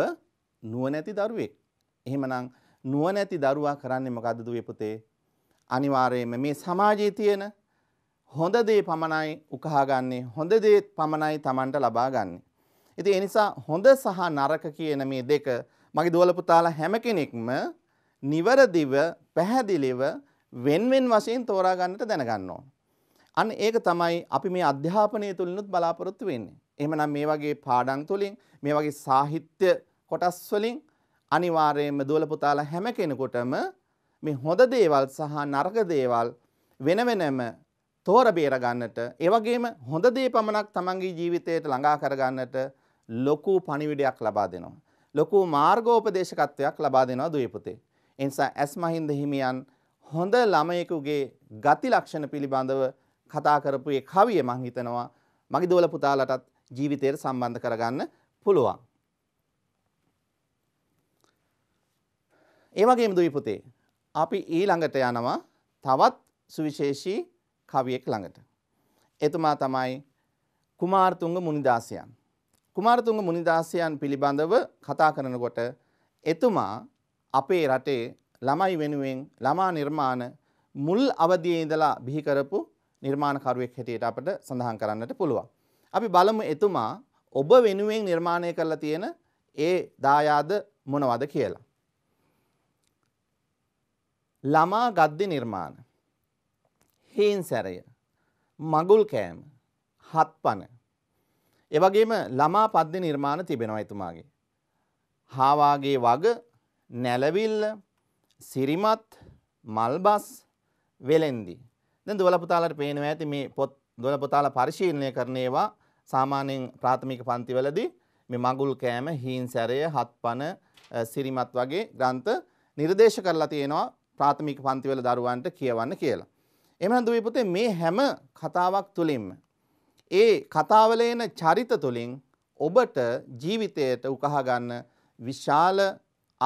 නුවණැති දරුවෙක්. එහෙමනම් නුවණැති දරුවා කරන්නේ මොකද්ද දුවේ පුතේ? අනිවාර්යයෙන්ම මේ සමාජයේ තියෙන හොඳ දේ පමණයි උකහාගන්නේ හොඳ දේ පමණයි Tamanට ලබා ගන්න. ඉතින් ඒ නිසා හොඳ සහ නරක කියන මේ දෙක මගේ දුවල පුතාලා හැම කෙනෙක්ම නිවරදිව පැහැදිලිව වෙන්වෙන් වශයෙන් තෝරා ගන්නට දැනගන්න ඕන. අන්න ඒක තමයි අපි මේ අධ්‍යාපනය තුලිනුත් බලාපොරොත්තු වෙන්නේ. එහෙමනම් මේ වගේ පාඩම් තුලින් මේ වගේ සාහිත්‍ය කොටස් වලින් අනිවාර්යයෙන්ම දුවල පුතාලා හැම කෙනෙකුටම මේ හොඳ දේවල් සහ නරක දේවල් වෙන වෙනම තෝර බේර ගන්නට, ඒ වගේම හොඳ දේ පමණක් තමන්ගේ ජීවිතයට ළඟා කර ගන්නට ලොකු පණිවිඩයක් ලබා දෙනවා. ලොකු මාර්ගෝපදේශකත්වයක් ලබා දෙනවා දුවේ පුතේ. ඒ නිසා ඇස් මහින්ද හිමියන් හොඳ ළමයෙකුගේ ගති ලක්ෂණ පිළිබඳව කතා කරපු ඒ කවිය මං හිතනවා මගේ දෝල පුතාලටත් ජීවිතයට සම්බන්ධ කරගන්න පුළුවන්. ඒ වගේම දුයි පුතේ අපි ඊළඟට යනවා තවත් සුවිශේෂී කවියෙක් ළඟට. එතුමා තමයි කුමාරතුංග මුනිදාසයන්. කුමාරතුංග මුනිදාසයන් පිළිබඳව කතා කරනකොට එතුමා අපේ රටේ ළමයි වෙනුවෙන් ළමා නිර්මාණ මුල් අවදියේ ඉඳලා බිහි කරපු නිර්මාණකරුවෙක් හැටියට අපට සඳහන් කරන්නට පුළුවන්. අපි බලමු එතුමා ඔබ වෙනුවෙන් නිර්මාණය කරලා තියෙන ඒ දායාද මොනවද කියලා. ළමා ගද්දි නිර්මාණ. හේන් සැරය. මගුල් කෑම. හත්පන. එවගේම ළමා පද්‍ය නිර්මාණ තිබෙනවා එතුමාගේ. හාවාගේ වග නැලවිල්ල සිරිමත් මල්බස් වෙලෙන්දි. දැන් දුවලපුතාලට පේනවා ඇති මේ පොත් දුවලපුතාල පරිශීලනය කරනේවා සාමාන්‍යයෙන් ප්‍රාථමික පන්තිවලදී මේ මගුල් කෑම හීන් සැරය හත්පන සිරිමත් වගේ ග්‍රන්ථ නිර්දේශ කරලා තියෙනවා ප්‍රාථමික පන්තිවල දරුවන්ට කියවන්න කියලා. එමන දුවේ පුතේ මේ හැම කතාවක් තුළින්ම. ඒ කතාවල එන චරිත තුළින් ඔබට ජීවිතයට උකහාගන්න විශාල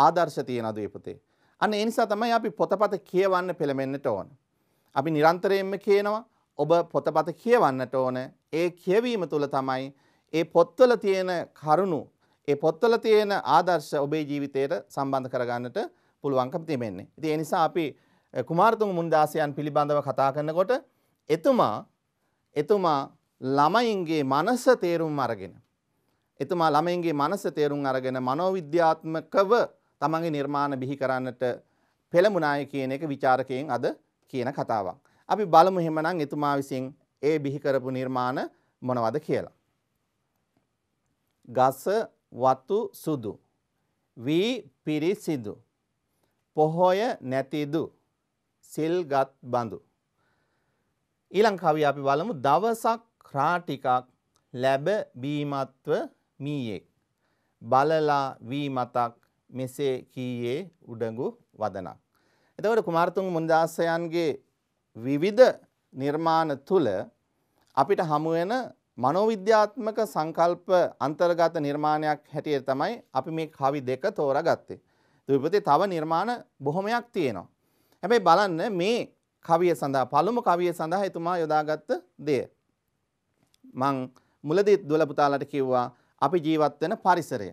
ආදර්ශ තියෙන දුවේ පුතේ. අන්න ඒ නිසා තමයි අපි පොතපත කියවන්න පෙළඹෙන්නට ඕන. අපි නිරන්තරයෙන්ම කියනවා ඔබ පොතපත කියවන්නට ඕන. ඒ කියවීම තුළ තමයි ඒ පොත්වල තියෙන කරුණු ඒ පොත්වල තියෙන ආදර්ශ ඔබේ ජීවිතයට සම්බන්ධ කරගන්නට පුළුවන්කම තිබෙන්නේ. ඉතින් ඒ නිසා අපි කුමාරතුංග මුනිදාසයන් පිළිබඳව කතා කරනකොට එතුමා එතුමා ළමයින්ගේ මනස තේරුම් අරගෙන එතුමා ළමයින්ගේ මනස තේරුම් අරගෙන මනෝවිද්‍යාත්මකව තමන්ගේ නිර්මාණ බිහි කරන්නට පෙළඹුණාය කියන එක ਵਿਚාරකයෙන් අද කියන කතාවක්. අපි බලමු එහෙමනම් එතුමා විසින් ඒ බිහි කරපු නිර්මාණ මොනවද කියලා. ගස වතු සුදු වී පිරිසිදු පොහොය නැතිදු සිල්ගත් බඳු. ඊළං කවි අපි බලමු දවසක් රාටිකක් ලැබ බීමත්ව මීයෙක්. බලලා වීමතක් මෙසේ කීයේ උඩඟු වදනක්. එතවට කුමාර්තුන් මුන්දාසයන්ගේ විවිධ නිර්මාණ තුළ අපිට හමුවෙන මනෝවිද්‍යාත්මක සංකල්ප අන්තර්ගත නිර්මාණයක් හැටියට තමයි අපි මේ කවි දෙක තෝරගත්තේ. දවිපතේ තව නිර්මාණ බොහොමයක් තියෙනවා. හැබැයි බලන්න මේ කවිය සඳහා පළමු කවිය සඳහා එතුමා යොදාගත්ත දෙය. මං මුලදී දොලපුතාලට කිව්වා අපි ජීවත් වෙන පරිසරය.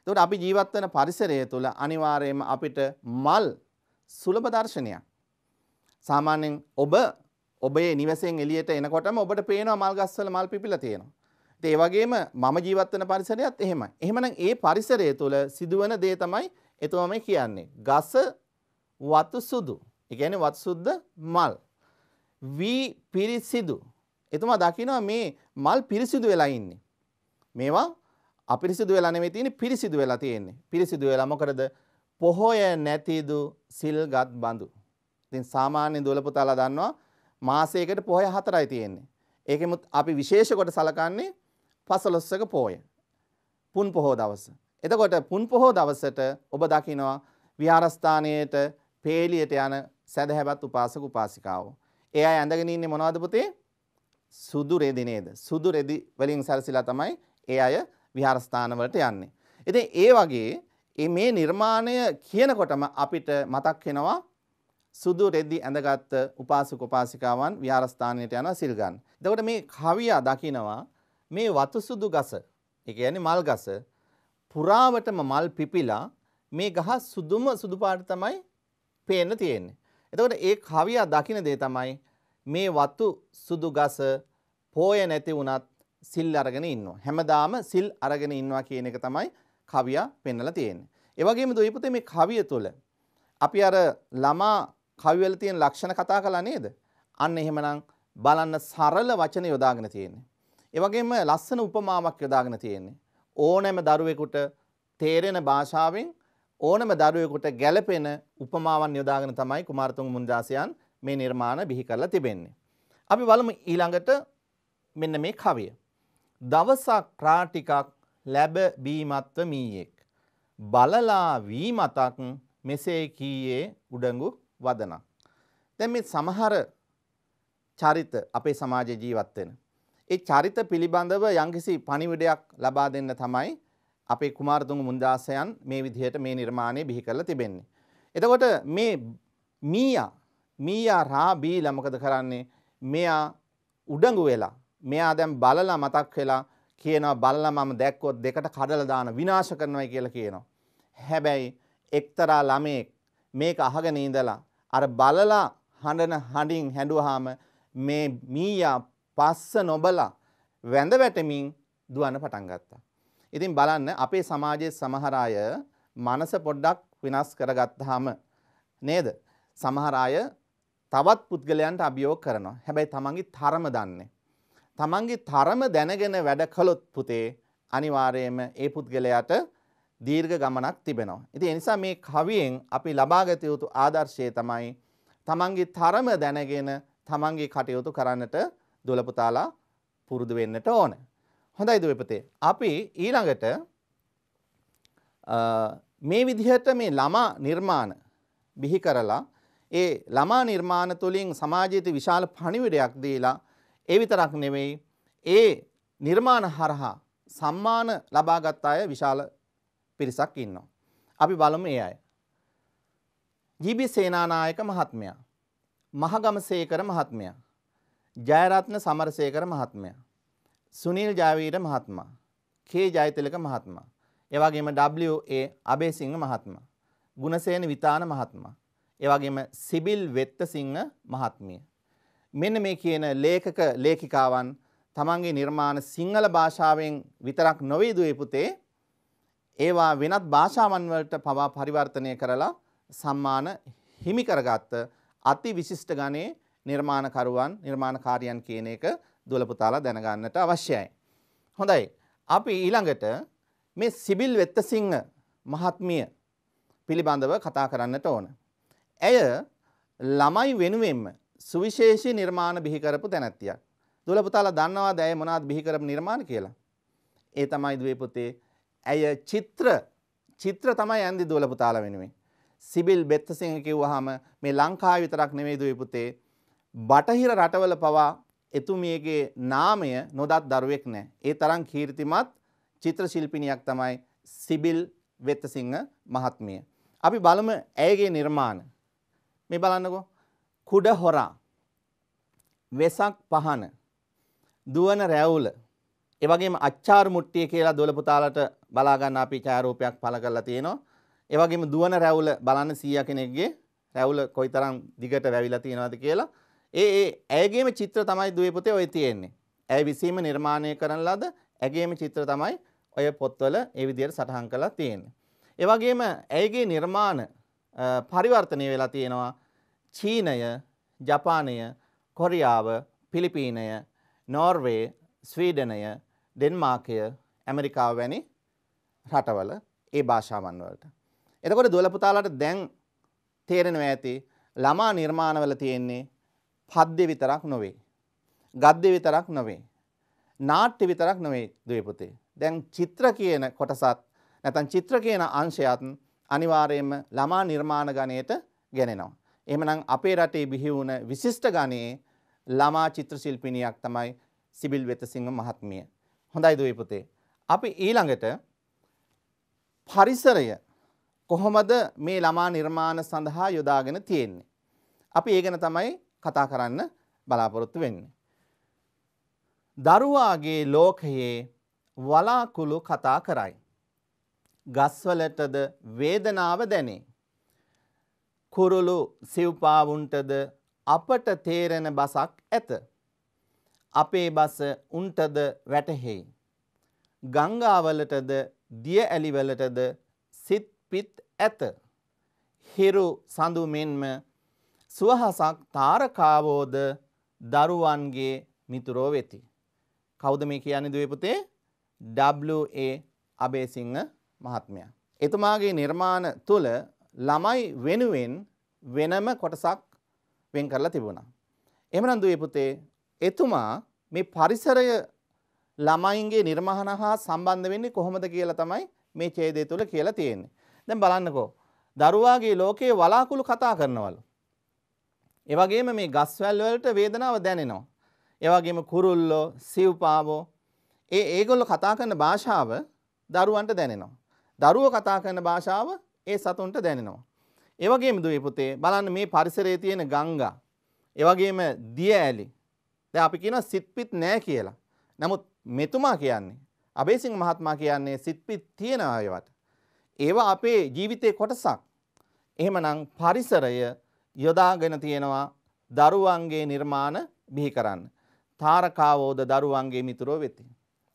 එතකොට අපි ජීවත් වෙන පරිසරය තුළ අනිවාර්යයෙන්ම අපිට මල් සුලභ දර්ශනයක්. සාමාන්‍යයෙන් ඔබ ඔබේ නිවසෙන් එළියට එනකොටම ඔබට පේනවා මල් ගස්වල මල් පිපිලා තියෙනවා. ඉතින් ඒ වගේම මම ජීවත් වෙන පරිසරයත් එහෙමයි. එහෙමනම් ඒ පරිසරය තුළ සිදුවන දේ තමයි එතුමා මේ කියන්නේ ගස වතු සුදු. ඒ කියන්නේ වතු සුද්ද මල්. වී පිරිසිදු. එතුමා දකිනවා මේ මල් පිරිසිදු වෙලා ඉන්නේ. මේවා අපිරිසිදු වෙලා නෙමෙයි තියෙන්නේ පිරිසිදු වෙලා තියෙන්නේ. පිරිසිදු වෙලා මොකද? පොහොය නැතිදු සිල්ගත් බඳු. ඉතින් සාමාන්‍ය දොළ පුතාලා දන්නවා මාසයකට පොහොය හතරයි තියෙන්නේ. ඒකෙමුත් අපි විශේෂ කොට සලකන්නේ පසළොස්වක පොහොය. පුන් පොහෝ දවස. එතකොට පුන් පොහෝ දවසට ඔබ දකිනවා විහාරස්ථානයට පේලියට යන සැදැහැවත් උපාසක උපාසිකාව. ඒ අය ඇඳගෙන ඉන්නේ මොනවද පුතේ? සුදු රෙදි නේද? සුදු රෙදි වලින් සැරසිලා තමයි ඒ අය විහාරස්ථානවලට යන්නේ. ඉතින් ඒ වගේ මේ නිර්මාණය කියනකොටම අපිට මතක් වෙනවා සුදු රෙද්දි ඇඳගත් උපාසක උපාසිකාවන් විහාරස්ථානයට යනවා සිල් ගන්න. එතකොට මේ කවියා දකිනවා මේ වතු සුදු ගස, ඒ කියන්නේ මල් ගස පුරාවටම මල් පිපිලා මේ ගහ සුදුම සුදු පාට තමයි පේන්න තියෙන්නේ. එතකොට ඒ කවියා දකින දේ තමයි මේ වතු සුදු ගස පෝය නැති වුණත් සිල් අරගෙන ඉන්නවා. හැමදාම සිල් අරගෙන ඉන්නවා කියන එක තමයි කවියා පෙන්වලා තියෙන්නේ. ඒ වගේම දොයිපුතේ මේ කවිය තුළ අපි අර ළමා කවිවල තියෙන ලක්ෂණ කතා කළා නේද? අන්න එහෙමනම් බලන්න සරල වචන යොදාගෙන තියෙන්නේ. ඒ වගේම ලස්සන උපමාවක් යොදාගෙන තියෙන්නේ. ඕනෑම දරුවෙකුට තේරෙන භාෂාවෙන් ඕනම දරුවෙකුට ගැලපෙන උපමාවන් යොදාගෙන තමයි කුමාරතුංග මුන්ජාසයන් මේ නිර්මාණ බිහි කරලා තිබෙන්නේ. අපි බලමු ඊළඟට මෙන්න මේ කවිය. දවසක් රා ටිකක් ලැබ බීමත්ව මීයෙක්. බලලා වී මතක් මෙසේ කීයේ උඩඟු වදනක්. දැන් මේ සමහර චරිත අපේ සමාජ ජීවත් වෙන ඒ චරිත පිළිබඳව යම්කිසි පණිවිඩයක් ලබා දෙන්න තමයි අපේ කුමාරතුංග මුන්දාසයන් මේ විදිහට මේ නිර්මාණය බිහි කරලා තිබෙන්නේ. එතකොට මේ මීයා මීයා රා බීලා මොකද කරන්නේ? මෙයා උඩඟු වෙලා මෙයා දැන් බලලා මතක් වෙලා කියනවා බලලා මම දැක්කොත් දෙකට කඩලා දාන විනාශ කරනවායි කියලා කියනවා. හැබැයි එක්තරා ළමෙක් මේක අහගෙන ඉඳලා අර බලලා හඬන හඬින් හැඬුවාම මේ මීයා පස්ස නොබලා වැඳ වැටමින් දුවන්න පටන් ගත්තා. ඉතින් බලන්න අපේ සමාජයේ සමහර අය මනස පොඩ්ඩක් විනාශ කරගත්තාම නේද? සමහර අය තවත් පුද්ගලයන්ට අභියෝග කරනවා. හැබැයි තමන්ගේ තරම දන්නේ. තමන්ගේ තරම දැනගෙන වැඩ කළොත් පුතේ අනිවාර්යයෙන්ම ඒ පුද්ගලයාට දීර්ඝ ගමනක් තිබෙනවා. ඉතින් ඒ නිසා මේ කවියෙන් අපි ලබාගත යුතු ආදර්ශය තමයි තමන්ගේ තරම දැනගෙන තමන්ගේ කටයුතු කරන්නට දුවල පුතාලා පුරුදු වෙන්නට ඕන. හොඳයි දුවපතේ. අපි ඊළඟට මේ විදිහට මේ ළමා නිර්මාණ බිහි කරලා ඒ ළමා නිර්මාණ තුළින් සමාජයට විශාල පණිවිඩයක් දීලා ඒ විතරක් නෙවෙයි ඒ නිර්මාණ හරහා සම්මාන ලබාගත් අය විශාල පිරිසක් ඉන්නවා. අපි බලමු ඒ අය. ජීබි සේනානායක මහත්මයා මහගමසේකර මහත්මයා ජයරත්න සමරසේකර මහත්මයා. සුනිල් ජාවීර මහත්මා. කේ ජයතිලක මහත්මා. එවගේම WA අබේසිංහ මහත්මා. ගුණසේන විතාන මහත්මා. එවගේම සිබිල් වෙත්තසිංහ මහත්මිය. මෙන්න මේ කියන ලේඛක ලේඛිකාවන් තමන්ගේ නිර්මාණ සිංහල භාෂාවෙන් විතරක් නොවේ දුවේ පුතේ ඒවා වෙනත් භාෂාවන් වලට පවා පරිවර්තනය කරලා සම්මාන හිමි කරගත් අති විශිෂ්ට ගණේ නිර්මාණකරුවන් නිර්මාණකාරයන් කියන එක දුවලපුතාලා දැනගන්නට අවශ්‍යයි. හොඳයි. අපි ඊළඟට මේ සිබිල් වෙත්තසිංහ මහත්මිය පිළිබඳව කතා කරන්නට ඕන. ඇය ළමයි වෙනුවෙන්ම සුවිශේෂී නිර්මාණ බිහි කරපු තැනැත්තියක්. දුවලපුතාලා දන්නවාද ඇය මොනවද බිහි කරපු නිර්මාණ කියලා? ඒ තමයි දුවේ පුතේ ඇය චිත්‍ර චිත්‍ර තමයි ඇන්දි දුවලපුතාලා වෙනුවෙන්. සිබිල් බෙත්තසිංහ කිව්වහම මේ ලංකාව විතරක් නෙමෙයි දුවේ පුතේ බටහිර රටවල පවා එතුමියගේ නාමය නොදත් දරුවෙක් නෑ. ඒ තරම් කීර්තිමත් චිත්‍ර ශිල්පිනියක් තමයි සිබිල් වෙත්තසිංහ මහත්මිය. අපි බලම ඇයගේ නිර්මාණ. මේ බලන්නකෝ. කුඩ හොරා. වෙසක් පහන. දුවන රැවුල. එවගේම අච්චාර මුට්ටිය කියලා දොළ පුතාලට බලාගන්න අපි ඡායාරූපයක් පළ කරලා තියෙනවා. ඒ වගේම දුවන රැවුල බලන්න 100 කෙනෙක්ගේ රැවුල කොයිතරම් දිගට වැවිලා තියෙනවද කියලා ඒ ඒ ඇයගේම චිත්‍ර තමයි දුවේ පුතේ ඔය තියෙන්නේ. ඇය විසීම නිර්මාණය කරන ලද ඇගේම චිත්‍ර තමයි ඔය පොත්වල ඒ විදිහට සටහන් කරලා තියෙන්නේ. ඒ වගේම ඇයගේ නිර්මාණ පරිවර්තනය වෙලා තියෙනවා චීනය, ජපානය, කොරියාව, පිලිපීනය, නෝර්වේ, ස්වීඩනය, ඩෙන්මාර්කය, ඇමරිකාව වැනි රටවල ඒ භාෂාවන් වලට. එතකොට දුවල පුතාලාට දැන් තේරෙනවා ඇති ළමා නිර්මාණවල තියෙන්නේ පද්‍ය විතරක් නොවේ. ගද්‍ය විතරක් නොවේ. නාට්‍ය විතරක් නොවේ දුවේ පුතේ. දැන් චිත්‍ර කියන කොටසත් නැත්නම් චිත්‍ර කියන අංශයත් අනිවාර්යයෙන්ම ළමා නිර්මාණ ගණයට ගෙනෙනවා. එහෙමනම් අපේ රටේ බිහි වුණ විශිෂ්ට ගණයේ ළමා චිත්‍ර ශිල්පිනියක් තමයි සිබිල් වෙතසිංහ මහත්මිය. හොඳයි දුවේ පුතේ. අපි ඊළඟට පරිසරය කොහොමද මේ ළමා නිර්මාණ සඳහා යොදාගෙන තියෙන්නේ. අපි ඒ ගැන තමයි කතා කරන්න බලාපොරොත්තු වෙන්නේ. දරුවාගේ ලෝකයේ වලාකුළු කතා කරයි. ගස්වලටද වේදනාව දැනේ. කුරුළු සිව්පාවුන්ටද අපට තේරෙන බසක් ඇත. අපේ බස උන්ටද වැටහෙයි. ගංගාවලටද දිය ඇලිවලටද සිත් පිත් ඇත. හිරු සඳු මෙන්ම සුවහසක් තාරකාවෝද දරුවන්ගේ මිතුරෝ වෙති. කෞද මේ කියන්නේ දවපුතේ WA අබේසිංහ මහත්මය. එතුමාගේ නිර්මාණ තුළ ළමයි වෙනුවෙන් වෙනම කොටසක් වෙන් කරලා තිබුණා. එමනම් දුවපුතේ එතුමා මේ පරිසරය ළමයින්ගේ නිර්මාණ හා සම්බන්ධ වෙන්නේ කොහොමද කියලා තමයි මේ ඡේදය තුළ කියලා තියෙන්නේ. දැන් බලන්නකෝ. දරුවාගේ ලෝකයේ වලාකුළු කතා කරනවලු. ඒ වගේම මේ ගස්වැල් වලට වේදනාව දැනෙනවා. ඒ වගේම කුරුල්ලෝ, සිව්පාවෝ ඒ ඒගොල්ලෝ කතා කරන භාෂාව දරුවන්ට දැනෙනවා. දරුවෝ කතා කරන භාෂාව ඒ සතුන්ට දැනෙනවා. ඒ වගේම දුවේ පුතේ බලන්න මේ පරිසරයේ තියෙන ගංගා. ඒ වගේම දිය ඇලි. දැන් අපි කියනවා සිත්පිත් නැහැ කියලා. නමුත් මෙතුමා කියන්නේ අබේසිංහ මහත්මයා කියන්නේ සිත්පිත් තියෙන ඒවට. ඒවා අපේ ජීවිතේ කොටසක්. එහෙමනම් පරිසරය යොදාගෙන තියෙනවා දරුවන්ගේ නිර්මාණ බිහි කරන්න. තාරකාවෝද දරුවන්ගේ මිතුරෝ වෙති.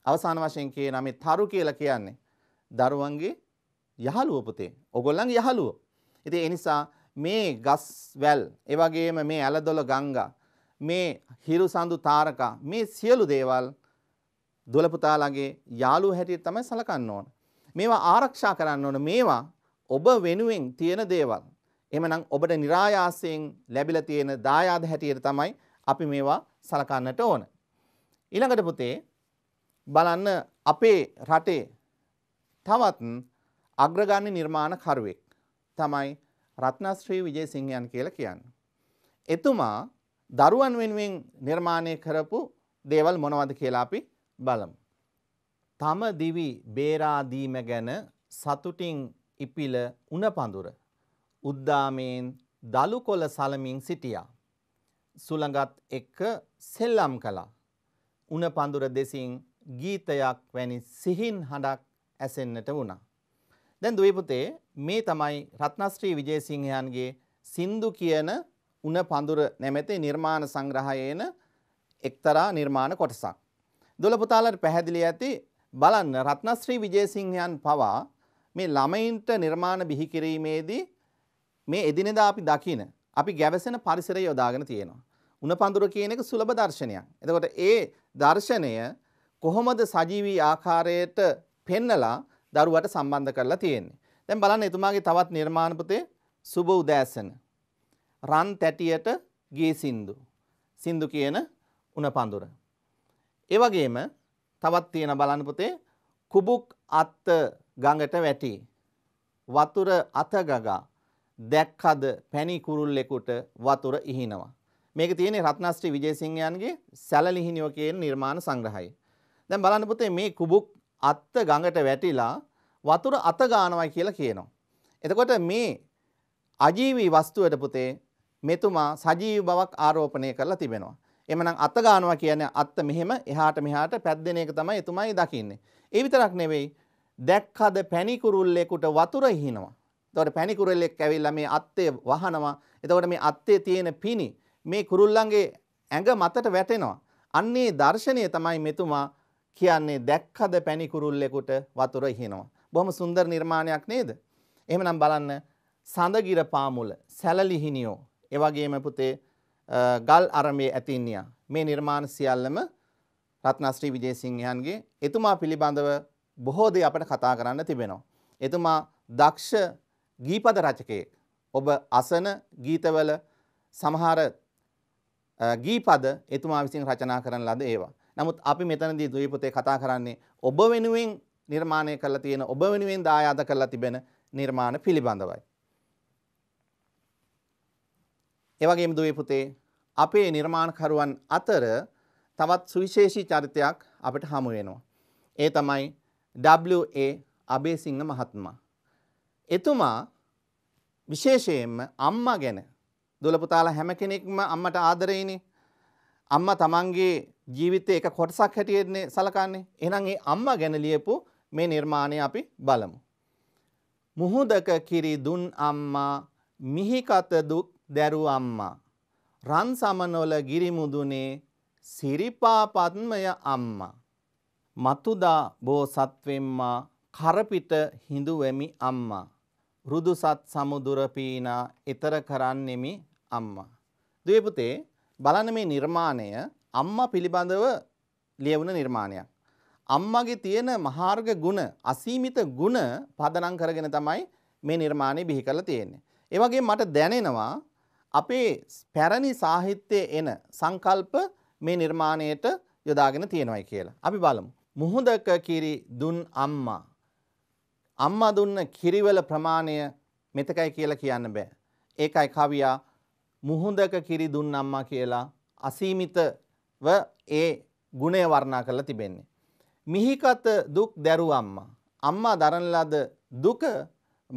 අවසාන වශයෙන් කියේ නමේ තරු කියලා කියන්නේ. දරුවන්ගේ යහළුවපතේ. ඔගොල්ලන් යහළුව. ඉති එනිසා මේ ගස් වැල් එවගේම මේ ඇලදොල ගංගා මේ හිරු සඳු තාරකා මේ සියලු දේවල් දුලපුතාලගේ යාලු හැටියට තමයි සලකන්න ඕන. මේවා ආරක්ෂා කරන්න ඕන මේවා ඔබ වෙනුවෙන් තියෙන දේවල් එහෙමනම් ඔබට નિરાයාසයෙන් ලැබිලා තියෙන දායාද හැටියට තමයි අපි මේවා සලකන්නට ඕන. ඊළඟට පුතේ බලන්න අපේ රටේ තවත් අග්‍රගාමී නිර්මාණකරුවෙක් තමයි රත්නශ්‍රී විජේසිංහයන් කියලා කියන්නේ. එතුමා දරුවන් වෙනුවෙන් නිර්මාණය කරපු දේවල් මොනවද කියලා අපි බලමු. තම දිවි බේරා දීම ගැන සතුටින් ඉපිල උණපඳුර උද්දාමයෙන් දලු කොළ සලමින් සිටියා. සුළඟත් එක්ක සෙල්ලම් කළා. උණ පඳුර දෙසින් ගීතයක් වැනි සිහින් හඬක් ඇසෙන්නට වුණා. දැන් දුවේ පුතේ මේ තමයි රත්නශ්‍රී විජේසිංහයන්ගේ සින්දු කියන උණ පඳුර නැමැති නිර්මාණ සංග්‍රහයේන එක්තරා නිර්මාණ කොටසක්. දොළ පුතාලට පැහැදිලි ඇති බලන්න රත්නශ්‍රී විජේසිංහයන් පවා මේ ළමයින්ට නිර්මාණ බිහි කිරීමේදී මේ එදිනෙදා අපි දකින අපි ගැවසෙන පරිසරය යොදාගෙන තියෙනවා. උණ පඳුර කියන එක සුලභ දර්ශනයක්. එතකොට ඒ දර්ශනය කොහොමද සජීවී ආකාරයට පෙන්නලා දරුවට සම්බන්ධ කරලා තියෙන්නේ. දැන් බලන්න එතුමාගේ තවත් නිර්මාණ පොතේ සුබ උදෑසන. රන් තැටියට ගේ සින්දු. සින්දු කියන උණ පඳුර. ඒ වගේම තවත් තියෙන බලන්න පුතේ කුබුක් අත්ත ගඟට වැටි. වතුර අත ගගා දැක්කද පැණි කුරුල්ලෙකුට වතුර ඉහිනවා. මේක තියෙන්නේ රත්නශ්‍රී විජේසිංහයන්ගේ සැලලිහිණියෝ කියන නිර්මාණ සංග්‍රහයේ. දැන් බලන්න පුතේ මේ කුබුක් අත්ත ගඟට වැටිලා වතුර අත ගානවා කියලා කියනවා. එතකොට මේ අජීවී වස්තුවට පුතේ මෙතුමා සජීව බවක් ආරෝපණය කරලා තිබෙනවා. එමනම් අත ගානවා කියන්නේ අත්ත මෙහෙම එහාට මෙහාට පැද්දෙන එක තමයි එතුමයි දකින්නේ. ඒ විතරක් නෙවෙයි දැක්කද පැණි කුරුල්ලෙකුට වතුර හිනවා. එතකොට පැණි කුරුල්ලෙක් ඇවිල්ලා මේ අත්තේ වහනවා. එතකොට මේ අත්තේ තියෙන පිණි මේ කුරුල්ලන්ගේ ඇඟ මතට වැටෙනවා. අන්නේ දර්ශනය තමයි මෙතුමා කියන්නේ දැක්කද පැණි කුරුල්ලෙකුට වතුර හිනවා. බොහොම සුන්දර නිර්මාණයක් නේද? එහෙමනම් බලන්න සඳගිර පාමුල, සැලලිහිනියෝ, ඒ වගේම පුතේ ගල් අරමේ ඇතින්නියා. මේ නිර්මාණ සියල්ලම රත්නශ්‍රී විජේසිංහයන්ගේ එතුමා පිළිබඳව බොහෝ දේ අපට කතා කරන්න තිබෙනවා. එතුමා දක්ෂ ගීපද රචකයෙක්. ඔබ අසන ගීතවල සමහර ගීපද එතුමා විසින් රචනා කරන ලද ඒවා. නමුත් අපි මෙතනදී දුවපතේ කතා කරන්නේ ඔබ වෙනුවෙන් නිර්මාණය කරලා තියෙන ඔබ වෙනුවෙන් දායාද කරලා තිබෙන නිර්මාණ පිළිබඳවයි. එවගේම දුවපතේ අපේ නිර්මාණකරුවන් අතර තවත් සුවිශේෂී චරිතයක් අපට හමු වෙනවා. ඒ තමයි WA අබේසිංහ මහත්මයා. එතුමා විශේෂයෙන්ම අම්මා ගැන දුලපුතාලා හැම කෙනෙක්ම අම්මට ආදරෙයිනේ. අම්මා තමන්ගේ ජීවිතේ එක කොටසක් හැටියෙන්නේ සලකන්නේ. එහෙනම් ඒ අම්මා ගැන ලියපු මේ නිර්මාණය අපි බලමු. මුහුදක කිරි දුන් අම්මා මිහිකත දුක් දැරු අම්මා රන් සමනොල ගිරිමුදුනේ සිරිපා පත්මය අම්මා මතුදා බෝසත්වෙම්මා කරපිට හිඳුවැමි අම්මා රුදු සත් සමුදුර පීනා ඊතර කරන්නෙමි අම්මා. දුවේ පුතේ බලන්න මේ නිර්මාණය අම්මා පිළිබඳව ලියවුණ නිර්මාණයක්. අම්මගේ තියෙන මහාර්ග ගුණ අසීමිත ගුණ පදනම් කරගෙන තමයි මේ නිර්මාණය බිහි කරලා තියෙන්නේ. ඒ වගේම මට දැනෙනවා අපේ පැරණි සාහිත්‍යයේ එන සංකල්ප මේ නිර්මාණයට යොදාගෙන තියෙනවායි කියලා. අපි බලමු. මුහුදක කිරි දුන් අම්මා අම්මා දුන්න කිරිවල ප්‍රමාණය මෙතකයි කියලා කියන්න බෑ. ඒකයි කවියා මුහුදක කිරි දුන්න අම්මා කියලා අසීමිතව ඒ ගුණය වර්ණා කරලා තිබෙන්නේ. මිහිකත දුක් දැරු අම්මා. අම්මා දරන ලද දුක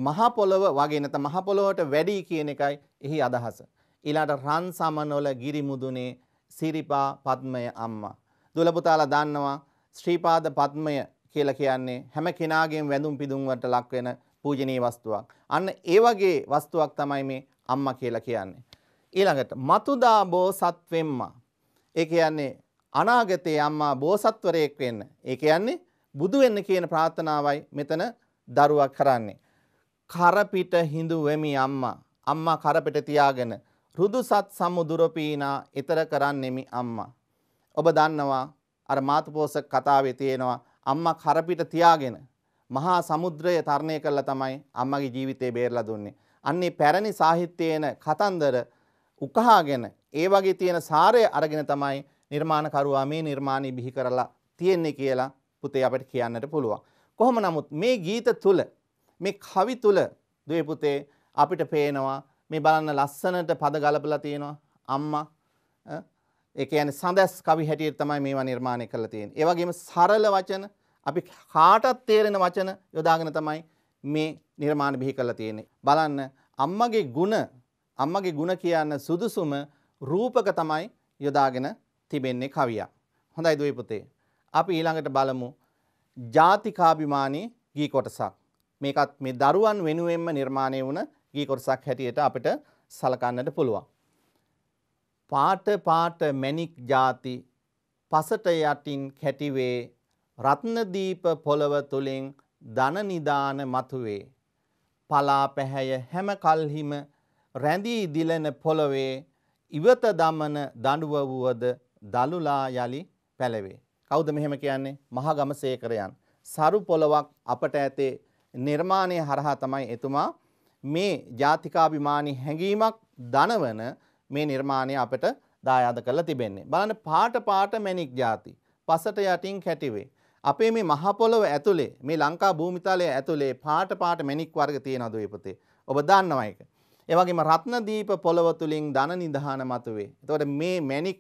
මහා පොළව වගේ නැත්නම් මහා පොළොවට වැඩි කියන එකයි එහි අදහස. ඊළාට රන් සමනොල ගිරි මුදුනේ සිරිපා පద్මය අම්මා. දුලපුතාලා දන්නවා ශ්‍රීපාද පද්මය කියලා කියන්නේ හැම කෙනාගේම වැඳුම් පිදුම් වලට ලක් වෙන පූජනීය වස්තුවක්. අන්න ඒ වගේ වස්තුවක් තමයි මේ අම්මා කියලා කියන්නේ. ඊළඟට මතුදා බෝසත් වෙම්මා. ඒ කියන්නේ අනාගතයේ අම්මා බෝසත්වරයෙක් වෙන්න. ඒ කියන්නේ බුදු වෙන්න කියන ප්‍රාර්ථනාවයි මෙතන දරුවා කරන්නේ. කරපිට හිඳු වෙමි අම්මා. අම්මා කරපිට තියාගෙන රුදුසත් සමුදුරපීනා ඊතර කරන්නෙමි අම්මා. ඔබ දන්නවා අර මාතුපෝසක කතාවේ තියෙනවා අම්මා කරපිට තියාගෙන මහා සමුද්‍රය තරණය කළා තමයි අම්මගේ ජීවිතේ බේරලා දුන්නේ. අන්නේ පැරණි සාහිත්‍යයේන කතන්දර උකහාගෙන ඒ වගේ තියෙන සාරය අරගෙන තමයි නිර්මාණකරුවා මේ නිර්මාණي බිහි කරලා තියෙන්නේ කියලා පුතේ අපිට කියන්නට පුළුවන්. කොහොම නමුත් මේ ගීත තුල මේ කවි තුල දුවේ පුතේ අපිට පේනවා මේ බලන්න ලස්සනට පද ගලපලා තියෙනවා අම්මා ඒ කියන්නේ සඳස් කවි හැටියට තමයි මේවා නිර්මාණය කරලා තියෙන්නේ. ඒ වගේම සරල වචන අපි කාටත් තේරෙන වචන යොදාගෙන තමයි මේ නිර්මාණ බිහි කරලා තියෙන්නේ. බලන්න අම්මගේ ಗುಣ අම්මගේ ಗುಣ කියන්න සුදුසුම රූපක තමයි යොදාගෙන තිබෙන්නේ කවියා. හොඳයි දුවේ පුතේ. අපි ඊළඟට බලමු ජාතිකාභිමානී ගී කොටසක්. මේකත් මේ දරුවන් වෙනුවෙන්ම නිර්මාණය වුණ ගී කොටසක් හැටියට අපිට සලකන්නට පුළුවන්. පාට පාට මැණික් ಜಾති පසට යටින් කැටිවේ රත්නදීප පොළව තුළින් ධනනිධාන මතුවේ. පලා පැහැය හැම කල්හිම රැඳී දිලෙන පොළොවේ ඉවත දමන දඩුව වුවද දළුලා යළි පැළවේ. කෞද මෙහෙම කියන්නේ මහගම සේකරයන්. සරු පොළොවක් අපට ඇතේ නිර්මාණය හරහා තමයි එතුමා මේ ජාතිකාභිමානි හැඟීමක් දනවන මේ නිර්මාණය අපට දායාද කරලා තිබෙන්නේ. බලන්න පාට පාට මැනික් ජාති. පසට යටින් කැටිවේ. අපේ මේ මහ පොළොව ඇතුලේ මේ ලංකා භූමිතලය ඇතුලේ පාට පාට මැණික් වර්ග තියෙනවද ඔය පුතේ? ඔබ දන්නවා ඒක. ඒ වගේම රත්නදීප පොළොව තුලින් ධන නිධාන මතුවේ. එතකොට මේ මැණික්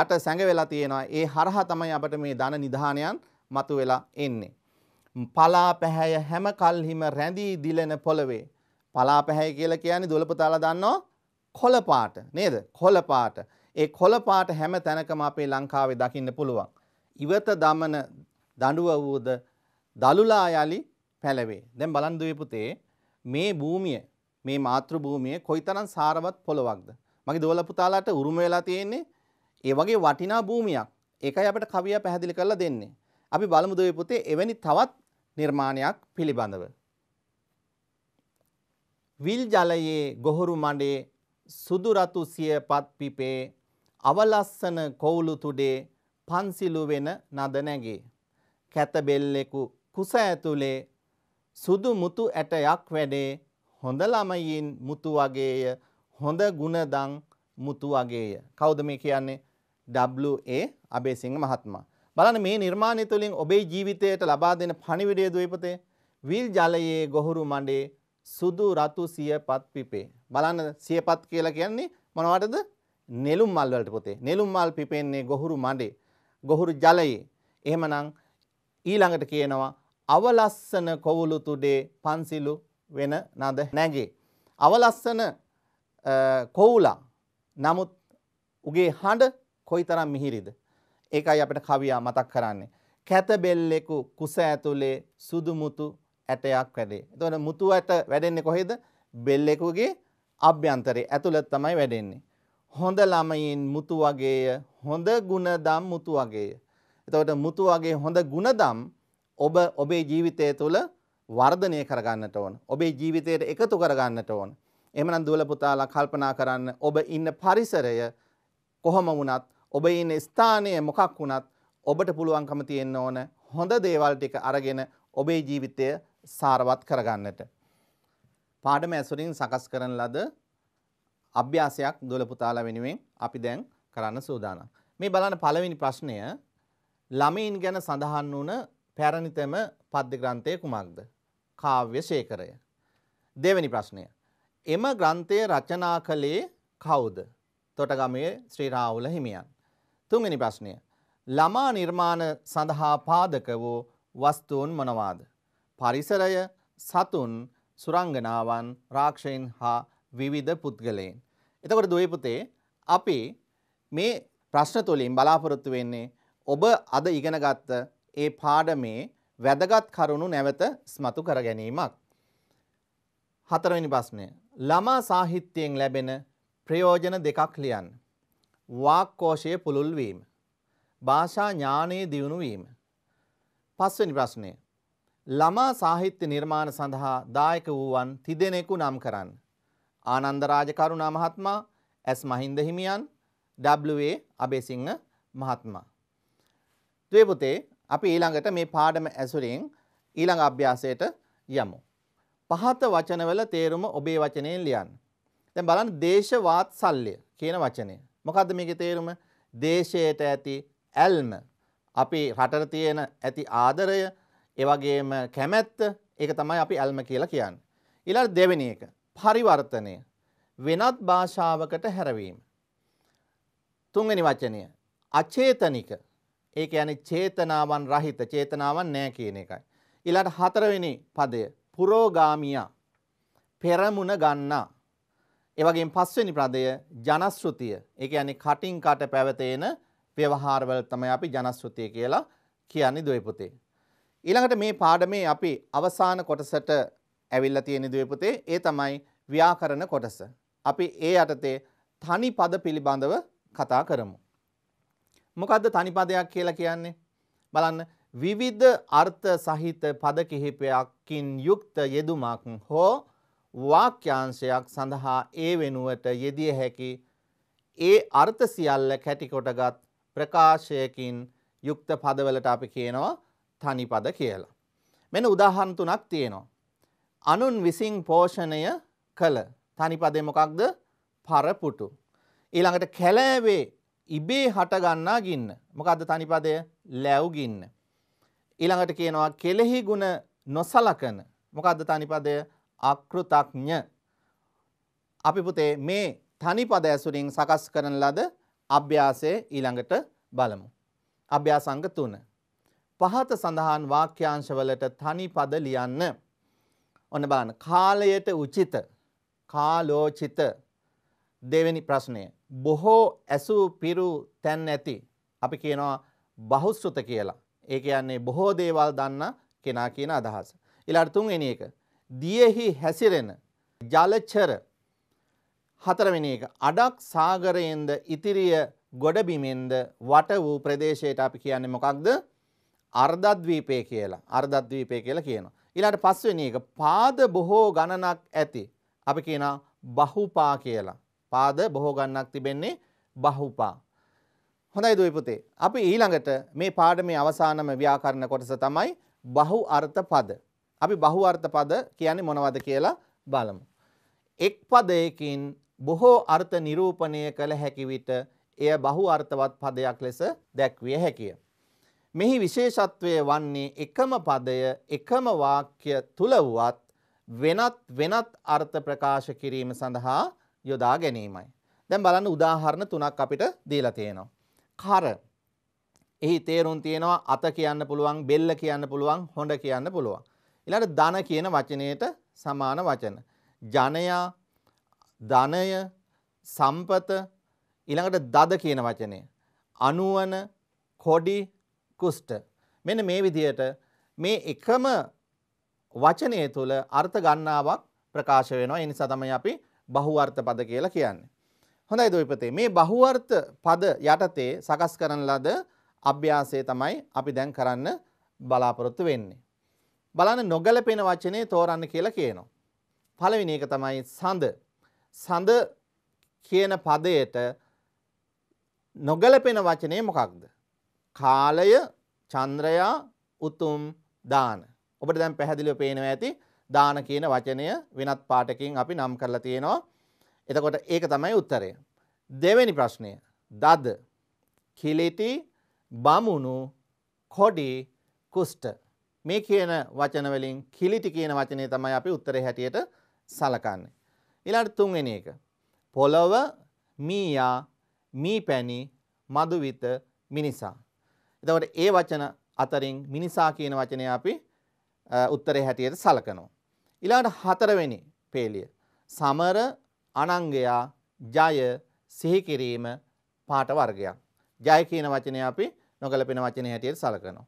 යට සැඟවෙලා තියෙනවා. ඒ හරහා තමයි අපිට මේ ධන නිධානයන් මතුවෙලා එන්නේ. පලා පැහැය හැම කල්හිම රැඳී දිලෙන පොළවේ. පලා පැහැය කියලා කියන්නේ දොළපතාලා දන්නවා කොළපාට නේද? කොළපාට. ඒ කොළපාට හැම තැනකම අපේ ලංකාවේ දකින්න පුළුවන්. ඉවත දමන දඬුව වූද දළුලා යලි පැලවේ. දැන් බලන් දුවේ පුතේ මේ භූමිය මේ මාතෘ භූමිය කොයිතරම් සාරවත් පොළොවක්ද? මගේ දෝල පුතාලාට උරුම වෙලා තියෙන්නේ ඒ වගේ වටිනා භූමියක්. ඒකයි අපිට කවියා පැහැදිලි කරලා දෙන්නේ. අපි බලමු දුවේ පුතේ එවැනි තවත් නිර්මාණයක් පිළිබඳව. විල් ජලයේ ගොහරු මඩේ සුදු රතු සියපත් පිපේ අවලස්සන කොවුලු තුඩේ පන්සිලු වෙන නද නැගේ. කැතබෙල්ලෙකු කුස ඇතුලේ සුදු මුතු ඇටයක් වැඩේ හොඳ ළමයින් මුතු වගේය හොඳ ගුණදං මුතු වගේය කවුද මේ කියන්නේ WA අබේසිංහ මහත්මයා බලන්න මේ නිර්මාණය තුළින් ඔබේ ජීවිතයට ලබා දෙන පණිවිඩය දුවපතේ විල් ජලයේ ගොහුරු මඩේ සුදු රතු සියපත් පිපේ බලන්න සියපත් කියලා කියන්නේ මොනවටද නෙළුම් මල් වලට පුතේ නෙළුම් මල් පිපෙන්නේ ගොහුරු මඩේ ගොහුරු ජලයේ එහෙමනම් ඊළඟට කියනවා අවලස්සන කොවුලු තුඩේ පන්සිලු වෙන නද නැගේ. අවලස්සන කොවුලා නමුත් උගේ හඬ කොයිතරම් මිහිරිද. ඒකයි අපට කවියා මතක් කරන්නේ. කැතබෙල්ලෙකු කුස ඇතුලේ සුදුමුතු ඇටයක් වැඩේ. එතකොට මුතු ඇට වැඩෙන්නේ කොහෙද? බෙල්ලෙකුගේ අභ්‍යන්තරේ ඇතුළත තමයි වැඩෙන්නේ. හොඳ ළමයින් මුතු වගේය, හොඳ ගුණ දම් මුතු වගේය. එතකොට මුතු වගේ හොඳ ಗುಣදම් ඔබ ඔබේ ජීවිතය තුළ වර්ධනය කරගන්නට ඕන. ඔබේ ජීවිතයට එකතු කරගන්නට ඕන. එහෙමනම් දුවල පුතාලා කල්පනා කරන්න ඔබ ඉන්න පරිසරය කොහම වුණත් ඔබ ඉන්න ස්ථානය මොකක් වුණත් ඔබට පුළුවන්කම තියෙන්න ඕන හොඳ දේවල් ටික අරගෙන ඔබේ ජීවිතය සාරවත් කරගන්නට. පාඩම ඇසුරින් සකස් කරන ලද අභ්‍යාසයක් දුවල පුතාලා වෙනුවෙන් අපි දැන් කරන්න සූදානම්. මේ බලන්න පළවෙනි ප්‍රශ්නය ළමයින් ගැන සඳහන් වුණ පැරණිතම පද්‍ය ග්‍රන්ථය කුමක්ද? කාව්‍ය ශේකරය. දෙවැනි ප්‍රශ්නය. එම ග්‍රන්ථය රචනා කළේ කවුද? තොටගමේ ශ්‍රී රාහුල හිමියන්. තුන්වෙනි ප්‍රශ්නය. ළමා නිර්මාණ සඳහා පාදක වූ වස්තුන් මොනවාද? පරිසරය, සතුන්, සුරංගනාවන්, රාක්ෂයන් හා විවිධ පුද්ගලයන්. එතකොට දුවේ පුතේ අපි මේ ප්‍රශ්න තුලින් බලාපොරොත්තු වෙන්නේ ඔබ අද ඉගෙනගත්ත ඒ පාඩමේ වැදගත් කරුණු නැවත ස්මතු කර ගැනීමක්. හතරවෙනි ප්‍රශ්නය. ළමා සාහිත්‍යයෙන් ලැබෙන ප්‍රයෝජන දෙකක් ලියන්න. වාක්කෝෂය පුළුල් වීම. භාෂා ඥානයේ දියුණු වීම. පස්වෙනි ප්‍රශ්නය. ළමා සාහිත්‍ය නිර්මාණ සඳහා දායක වූවන් තිදෙනෙකු නම් කරන්න. ආනන්දරාජ කරුණා මහත්මයා, ඇස් මහින්ද හිමියන්, W.A. අබේසිංහ මහත්මයා. දේ පුතේ අපි ඊළඟට මේ පාඩම ඇසුරින් ඊළඟ අභ්‍යාසයට යමු. පහත වචනවල තේරුම ඔබේ වචනයෙන් ලියන්න. දැන් බලන්න දේශවාත්සල්ය කියන වචනය. මොකද්ද මේකේ තේරුම? දේශයට ඇති ඇල්ම, අපි රටට තියෙන ඇති ආදරය, ඒ වගේම කැමැත්ත, ඒක තමයි අපි ඇල්ම කියලා කියන්නේ. ඊළඟ දෙවෙනි එක පරිවර්තනය. වෙනත් භාෂාවකට හැරවීම. තුන්වෙනි වචනය අචේතනික ඒ කියන්නේ චේතනාවන් රහිත චේතනාවන් නැහැ කියන එකයි. ඊළඟ හතරවෙනි පදය පුරෝගාමියා පෙරමුණ ගන්නා. ඒ වගේම පස්වෙනි පදය ජනශ්‍රුතිය. ඒ කියන්නේ කටින් කට පැවතෙන ව්‍යවහාරවල තමයි අපි ජනශ්‍රුතිය කියලා කියන්නේ දුවේ පුතේ. ඊළඟට මේ පාඩමේ අපි අවසාන කොටසට ඇවිල්ලා තියෙන දුවේ පුතේ ඒ තමයි ව්‍යාකරණ කොටස. අපි ඒ යටතේ තනි පද පිළිබඳව කතා කරමු. මොකක්ද තනිපදයක් කියලා කියන්නේ. බලන්න විවිධ අර්ථ සහිත පද කිහිපයක්කින් යුක්ත යෙදුමක් හෝ වාක්‍යංශයක් සඳහා ඒ වෙනුවට යෙදිය හැකි ඒ අර්ථ සියල්ල කැටිකොටගත් ප්‍රකාශයකින් යුක්ත පදවලට අපි කියනවා තනිපද කියලා. මෙන උදාහන් තුනක් තියෙනවා. අනුන් විසින් පෝෂණය කළ තනිපදේ මොකක්ද පරපුටු. ඊළඟට කැලෑවේ ඉබේ හටගන්නා ගින්න. මොකද්ද තනිපදය? ලැබ් ගින්න. ඊළඟට කියනවා කෙලෙහි ගුණ නොසලකන. මොකද්ද තනිපදය? අකෘතඥ. අපි පුතේ මේ තනිපද ඇසුරින් සකස් කරන ලද අභ්‍යාසයේ ඊළඟට බලමු. අභ්‍යාසංග 3. පහත සඳහන් වාක්‍යාංශවලට තනිපද ලියන්න. ඔන්න බලන්න. කාලයට උචිත. කාලෝචිත. දෙවෙනි ප්‍රශ්නය. බොහෝ ඇසූ පිරු තැන් ඇති. අපි කියනවා බහුස්ෘත කියලා. ඒ කියන්නේ බොහෝ දේවල් දන්න කෙනා කියන අදහස. ඊළඟ තුන්වෙනි එක දියෙහි හැසිරෙන ජලචර හතරවෙනි එක අඩක් සාගරයෙන්ද ඉතිරිය ගොඩබිමෙන්ද වට වූ ප්‍රදේශයට අපි කියන්නේ මොකක්ද? අර්ධද්වීපය කියලා. අර්ධද්වීපය කියලා කියනවා. ඊළඟට පස්වෙනි එක පාද බොහෝ ගණනක් ඇති. අපි කියනවා බහුපා කියලා. පාද බොහෝ ගන්නක් තිබෙන්නේ බහුපා. හොඳයි දුවේ පුතේ. අපි ඊළඟට මේ පාඩමේ අවසානම ව්‍යාකරණ කොටස තමයි බහු අර්ථ පද. අපි බහු අර්ථ පද කියන්නේ මොනවද කියලා බලමු. එක් පදයකින් බොහෝ අර්ථ නිරූපණය කළ හැකි විට එය බහු අර්ථවත් පදයක් ලෙස දැක්විය හැකිය. මෙහි විශේෂත්වය වන්නේ එකම පදය එකම වාක්‍ය තුල වුවත් වෙනත් වෙනත් අර්ථ ප්‍රකාශ කිරීම සඳහා යොදා ගැනීමයි. දැන් බලන්න උදාහරණ තුනක් අපිට දීලා තියෙනවා. කර. එහි තේරුම් තියෙනවා අත කියන්න පුළුවන්, බෙල්ල කියන්න පුළුවන්, හොඬ කියන්න පුළුවන්. ඊළඟට ධන කියන වචනයට සමාන වචන. ජනයා, ධනය, සම්පත, ඊළඟට දද කියන වචනය. අනුවන, කොඩි, කුෂ්ඨ. මෙන්න මේ විදිහට මේ එකම වචනය තුළ අර්ථ ගන්නාවක් ප්‍රකාශ වෙනවා. ඒ නිසා තමයි අපි බහුවර්ථ පද කියලා කියන්නේ. හොඳයි දොයිපතේ මේ බහුවර්ථ පද යටතේ සකස් කරන ලද අභ්‍යාසය තමයි අපි දැන් කරන්න බලාපොරොත්තු වෙන්නේ. බලන්න නොගැලපෙන වචනේ තෝරන්න කියලා කියනවා. පළවෙනි එක තමයි සඳ. සඳ කියන පදයට නොගැලපෙන වචනේ මොකක්ද? කාලය, චන්ද්‍රයා, උතුම්, දාන. ඔබට දැන් පැහැදිලිව පේනවා ඇති දාන කියන වචනය වෙනත් පාටකින් අපි නම් කරලා තියෙනවා. එතකොට ඒක තමයි උත්තරය. දෙවැනි ප්‍රශ්නය දද කිලිටි බමුණු කොඩි කුෂ්ට මේ කියන වචනවලින් කිලිටි කියන වචනය තමයි අපි උත්තරේ හැටියට සලකන්නේ. ඊළඟට තුන්වෙනි එක. පොළව මීයා මීපැණි මදුවිත මිනිසා. එතකොට ඒ වචන අතරින් මිනිසා කියන වචනය අපි උත්තරේ හැටියට සලකනවා. ඊළඟට හතරවෙනි පේලිය. සමර අනංගයා ජය සිහිකිරීම පාට වර්ගයක්. ජය කියන වචනය අපි නොගැලපෙන වචනය හැටියට සලකනවා.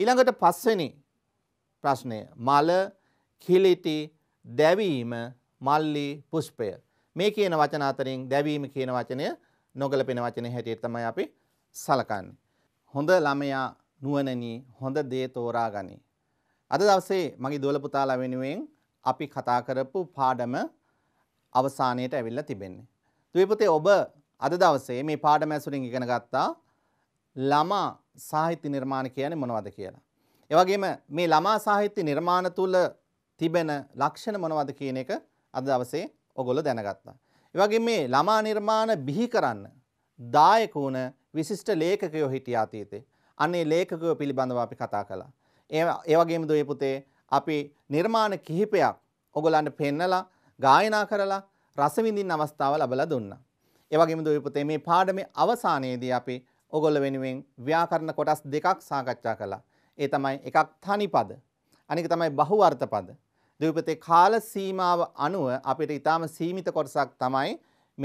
ඊළඟට පස්වෙනි ප්‍රශ්නය මල කිලිටි දැවීම මල්ලි පුෂ්පය. මේ කියන වචන අතරින් දැවීම කියන වචනය නොගැලපෙන වචනය හැටියට තමයි අපි සලකන්නේ. හොඳ ළමයා නුවණනි හොඳ දේ තෝරා ගනි. අද දවසේ මගේ දුවල පුතාලා වෙනුවෙන් අපි කතා කරපු පාඩම අවසානයට ඇවිල්ලා තිබෙන්නේ. දවපතේ ඔබ අද දවසේ මේ පාඩම ඇසුරින් ඉගෙන ගත්තා ළමා සාහිත්‍ය නිර්මාණ කියන්නේ මොනවද කියලා. එවගේම මේ ළමා සාහිත්‍ය නිර්මාණ තුළ තිබෙන ලක්ෂණ මොනවද කියන එක අද දවසේ ඔගොල්ලෝ දැනගත්තා. එවගේ මේ ළමා නිර්මාණ බිහි කරන්න දායක වුණ විශිෂ්ට ලේඛකයෝ හිටියා අතීතේ. අන්නේ ලේඛකයෝ පිළිබඳව අපි කතා කළා. ඒ වගේම දුවේ පුතේ අපි නිර්මාණ කිහිපයක් ඔගොලන්ට පෙන්නලා ගායනා කරලා රසවිඳින් අවස්ථාව ලබලා දුන්නා. ඒ වගේම දුවපතේ මේ පාඩමේ අවසානයේදී අපි ඔගොල්ල වෙනුවෙන් ව්‍යාකරණ කොටස් දෙකක් සාකච්ඡා කළා. ඒ තමයි එකක් තනිපද. අනික තමයි බහුවර්ථ පද. දුවපතේ කාල සීමාව අනුව අපිට ඊටාම සීමිත කොටසක් තමයි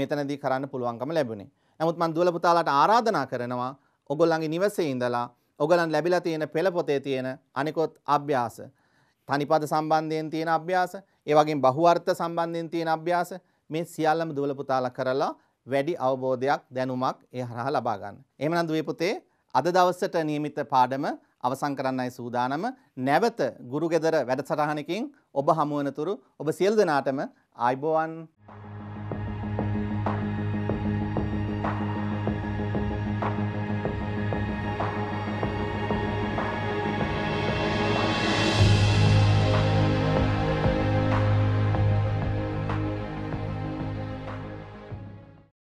මෙතනදී කරන්න පුළුවන්කම ලැබුණේ. නමුත් මම දුවල පුතාලාට ආරාධනා කරනවා ඔගොල්ලන්ගේ නිවසේ ඉඳලා ඔගලන් ලැබිලා තියෙන පෙළ පොතේ තියෙන අනිකොත් අභ්‍යාස තනිපද සම්බන්ධයෙන් තියෙන අභ්‍යාස, ඒ වගේම බහුවර්ථ සම්බන්ධයෙන් තියෙන අභ්‍යාස මේ සියල්ලම දුවල පුතාලා කරලා වැඩි අවබෝධයක් දැනුමක් ඒ හරහා ලබා ගන්න. එහෙමනම් දුවේ පුතේ අද දවසට નિયમિત පාඩම අවසන් කරන්නයි සූදානම. නැවත ගුරුගෙදර වැඩසටහනකින් ඔබ හමු වෙනතුරු ඔබ සියලු දෙනාටම ආයිබෝවන්.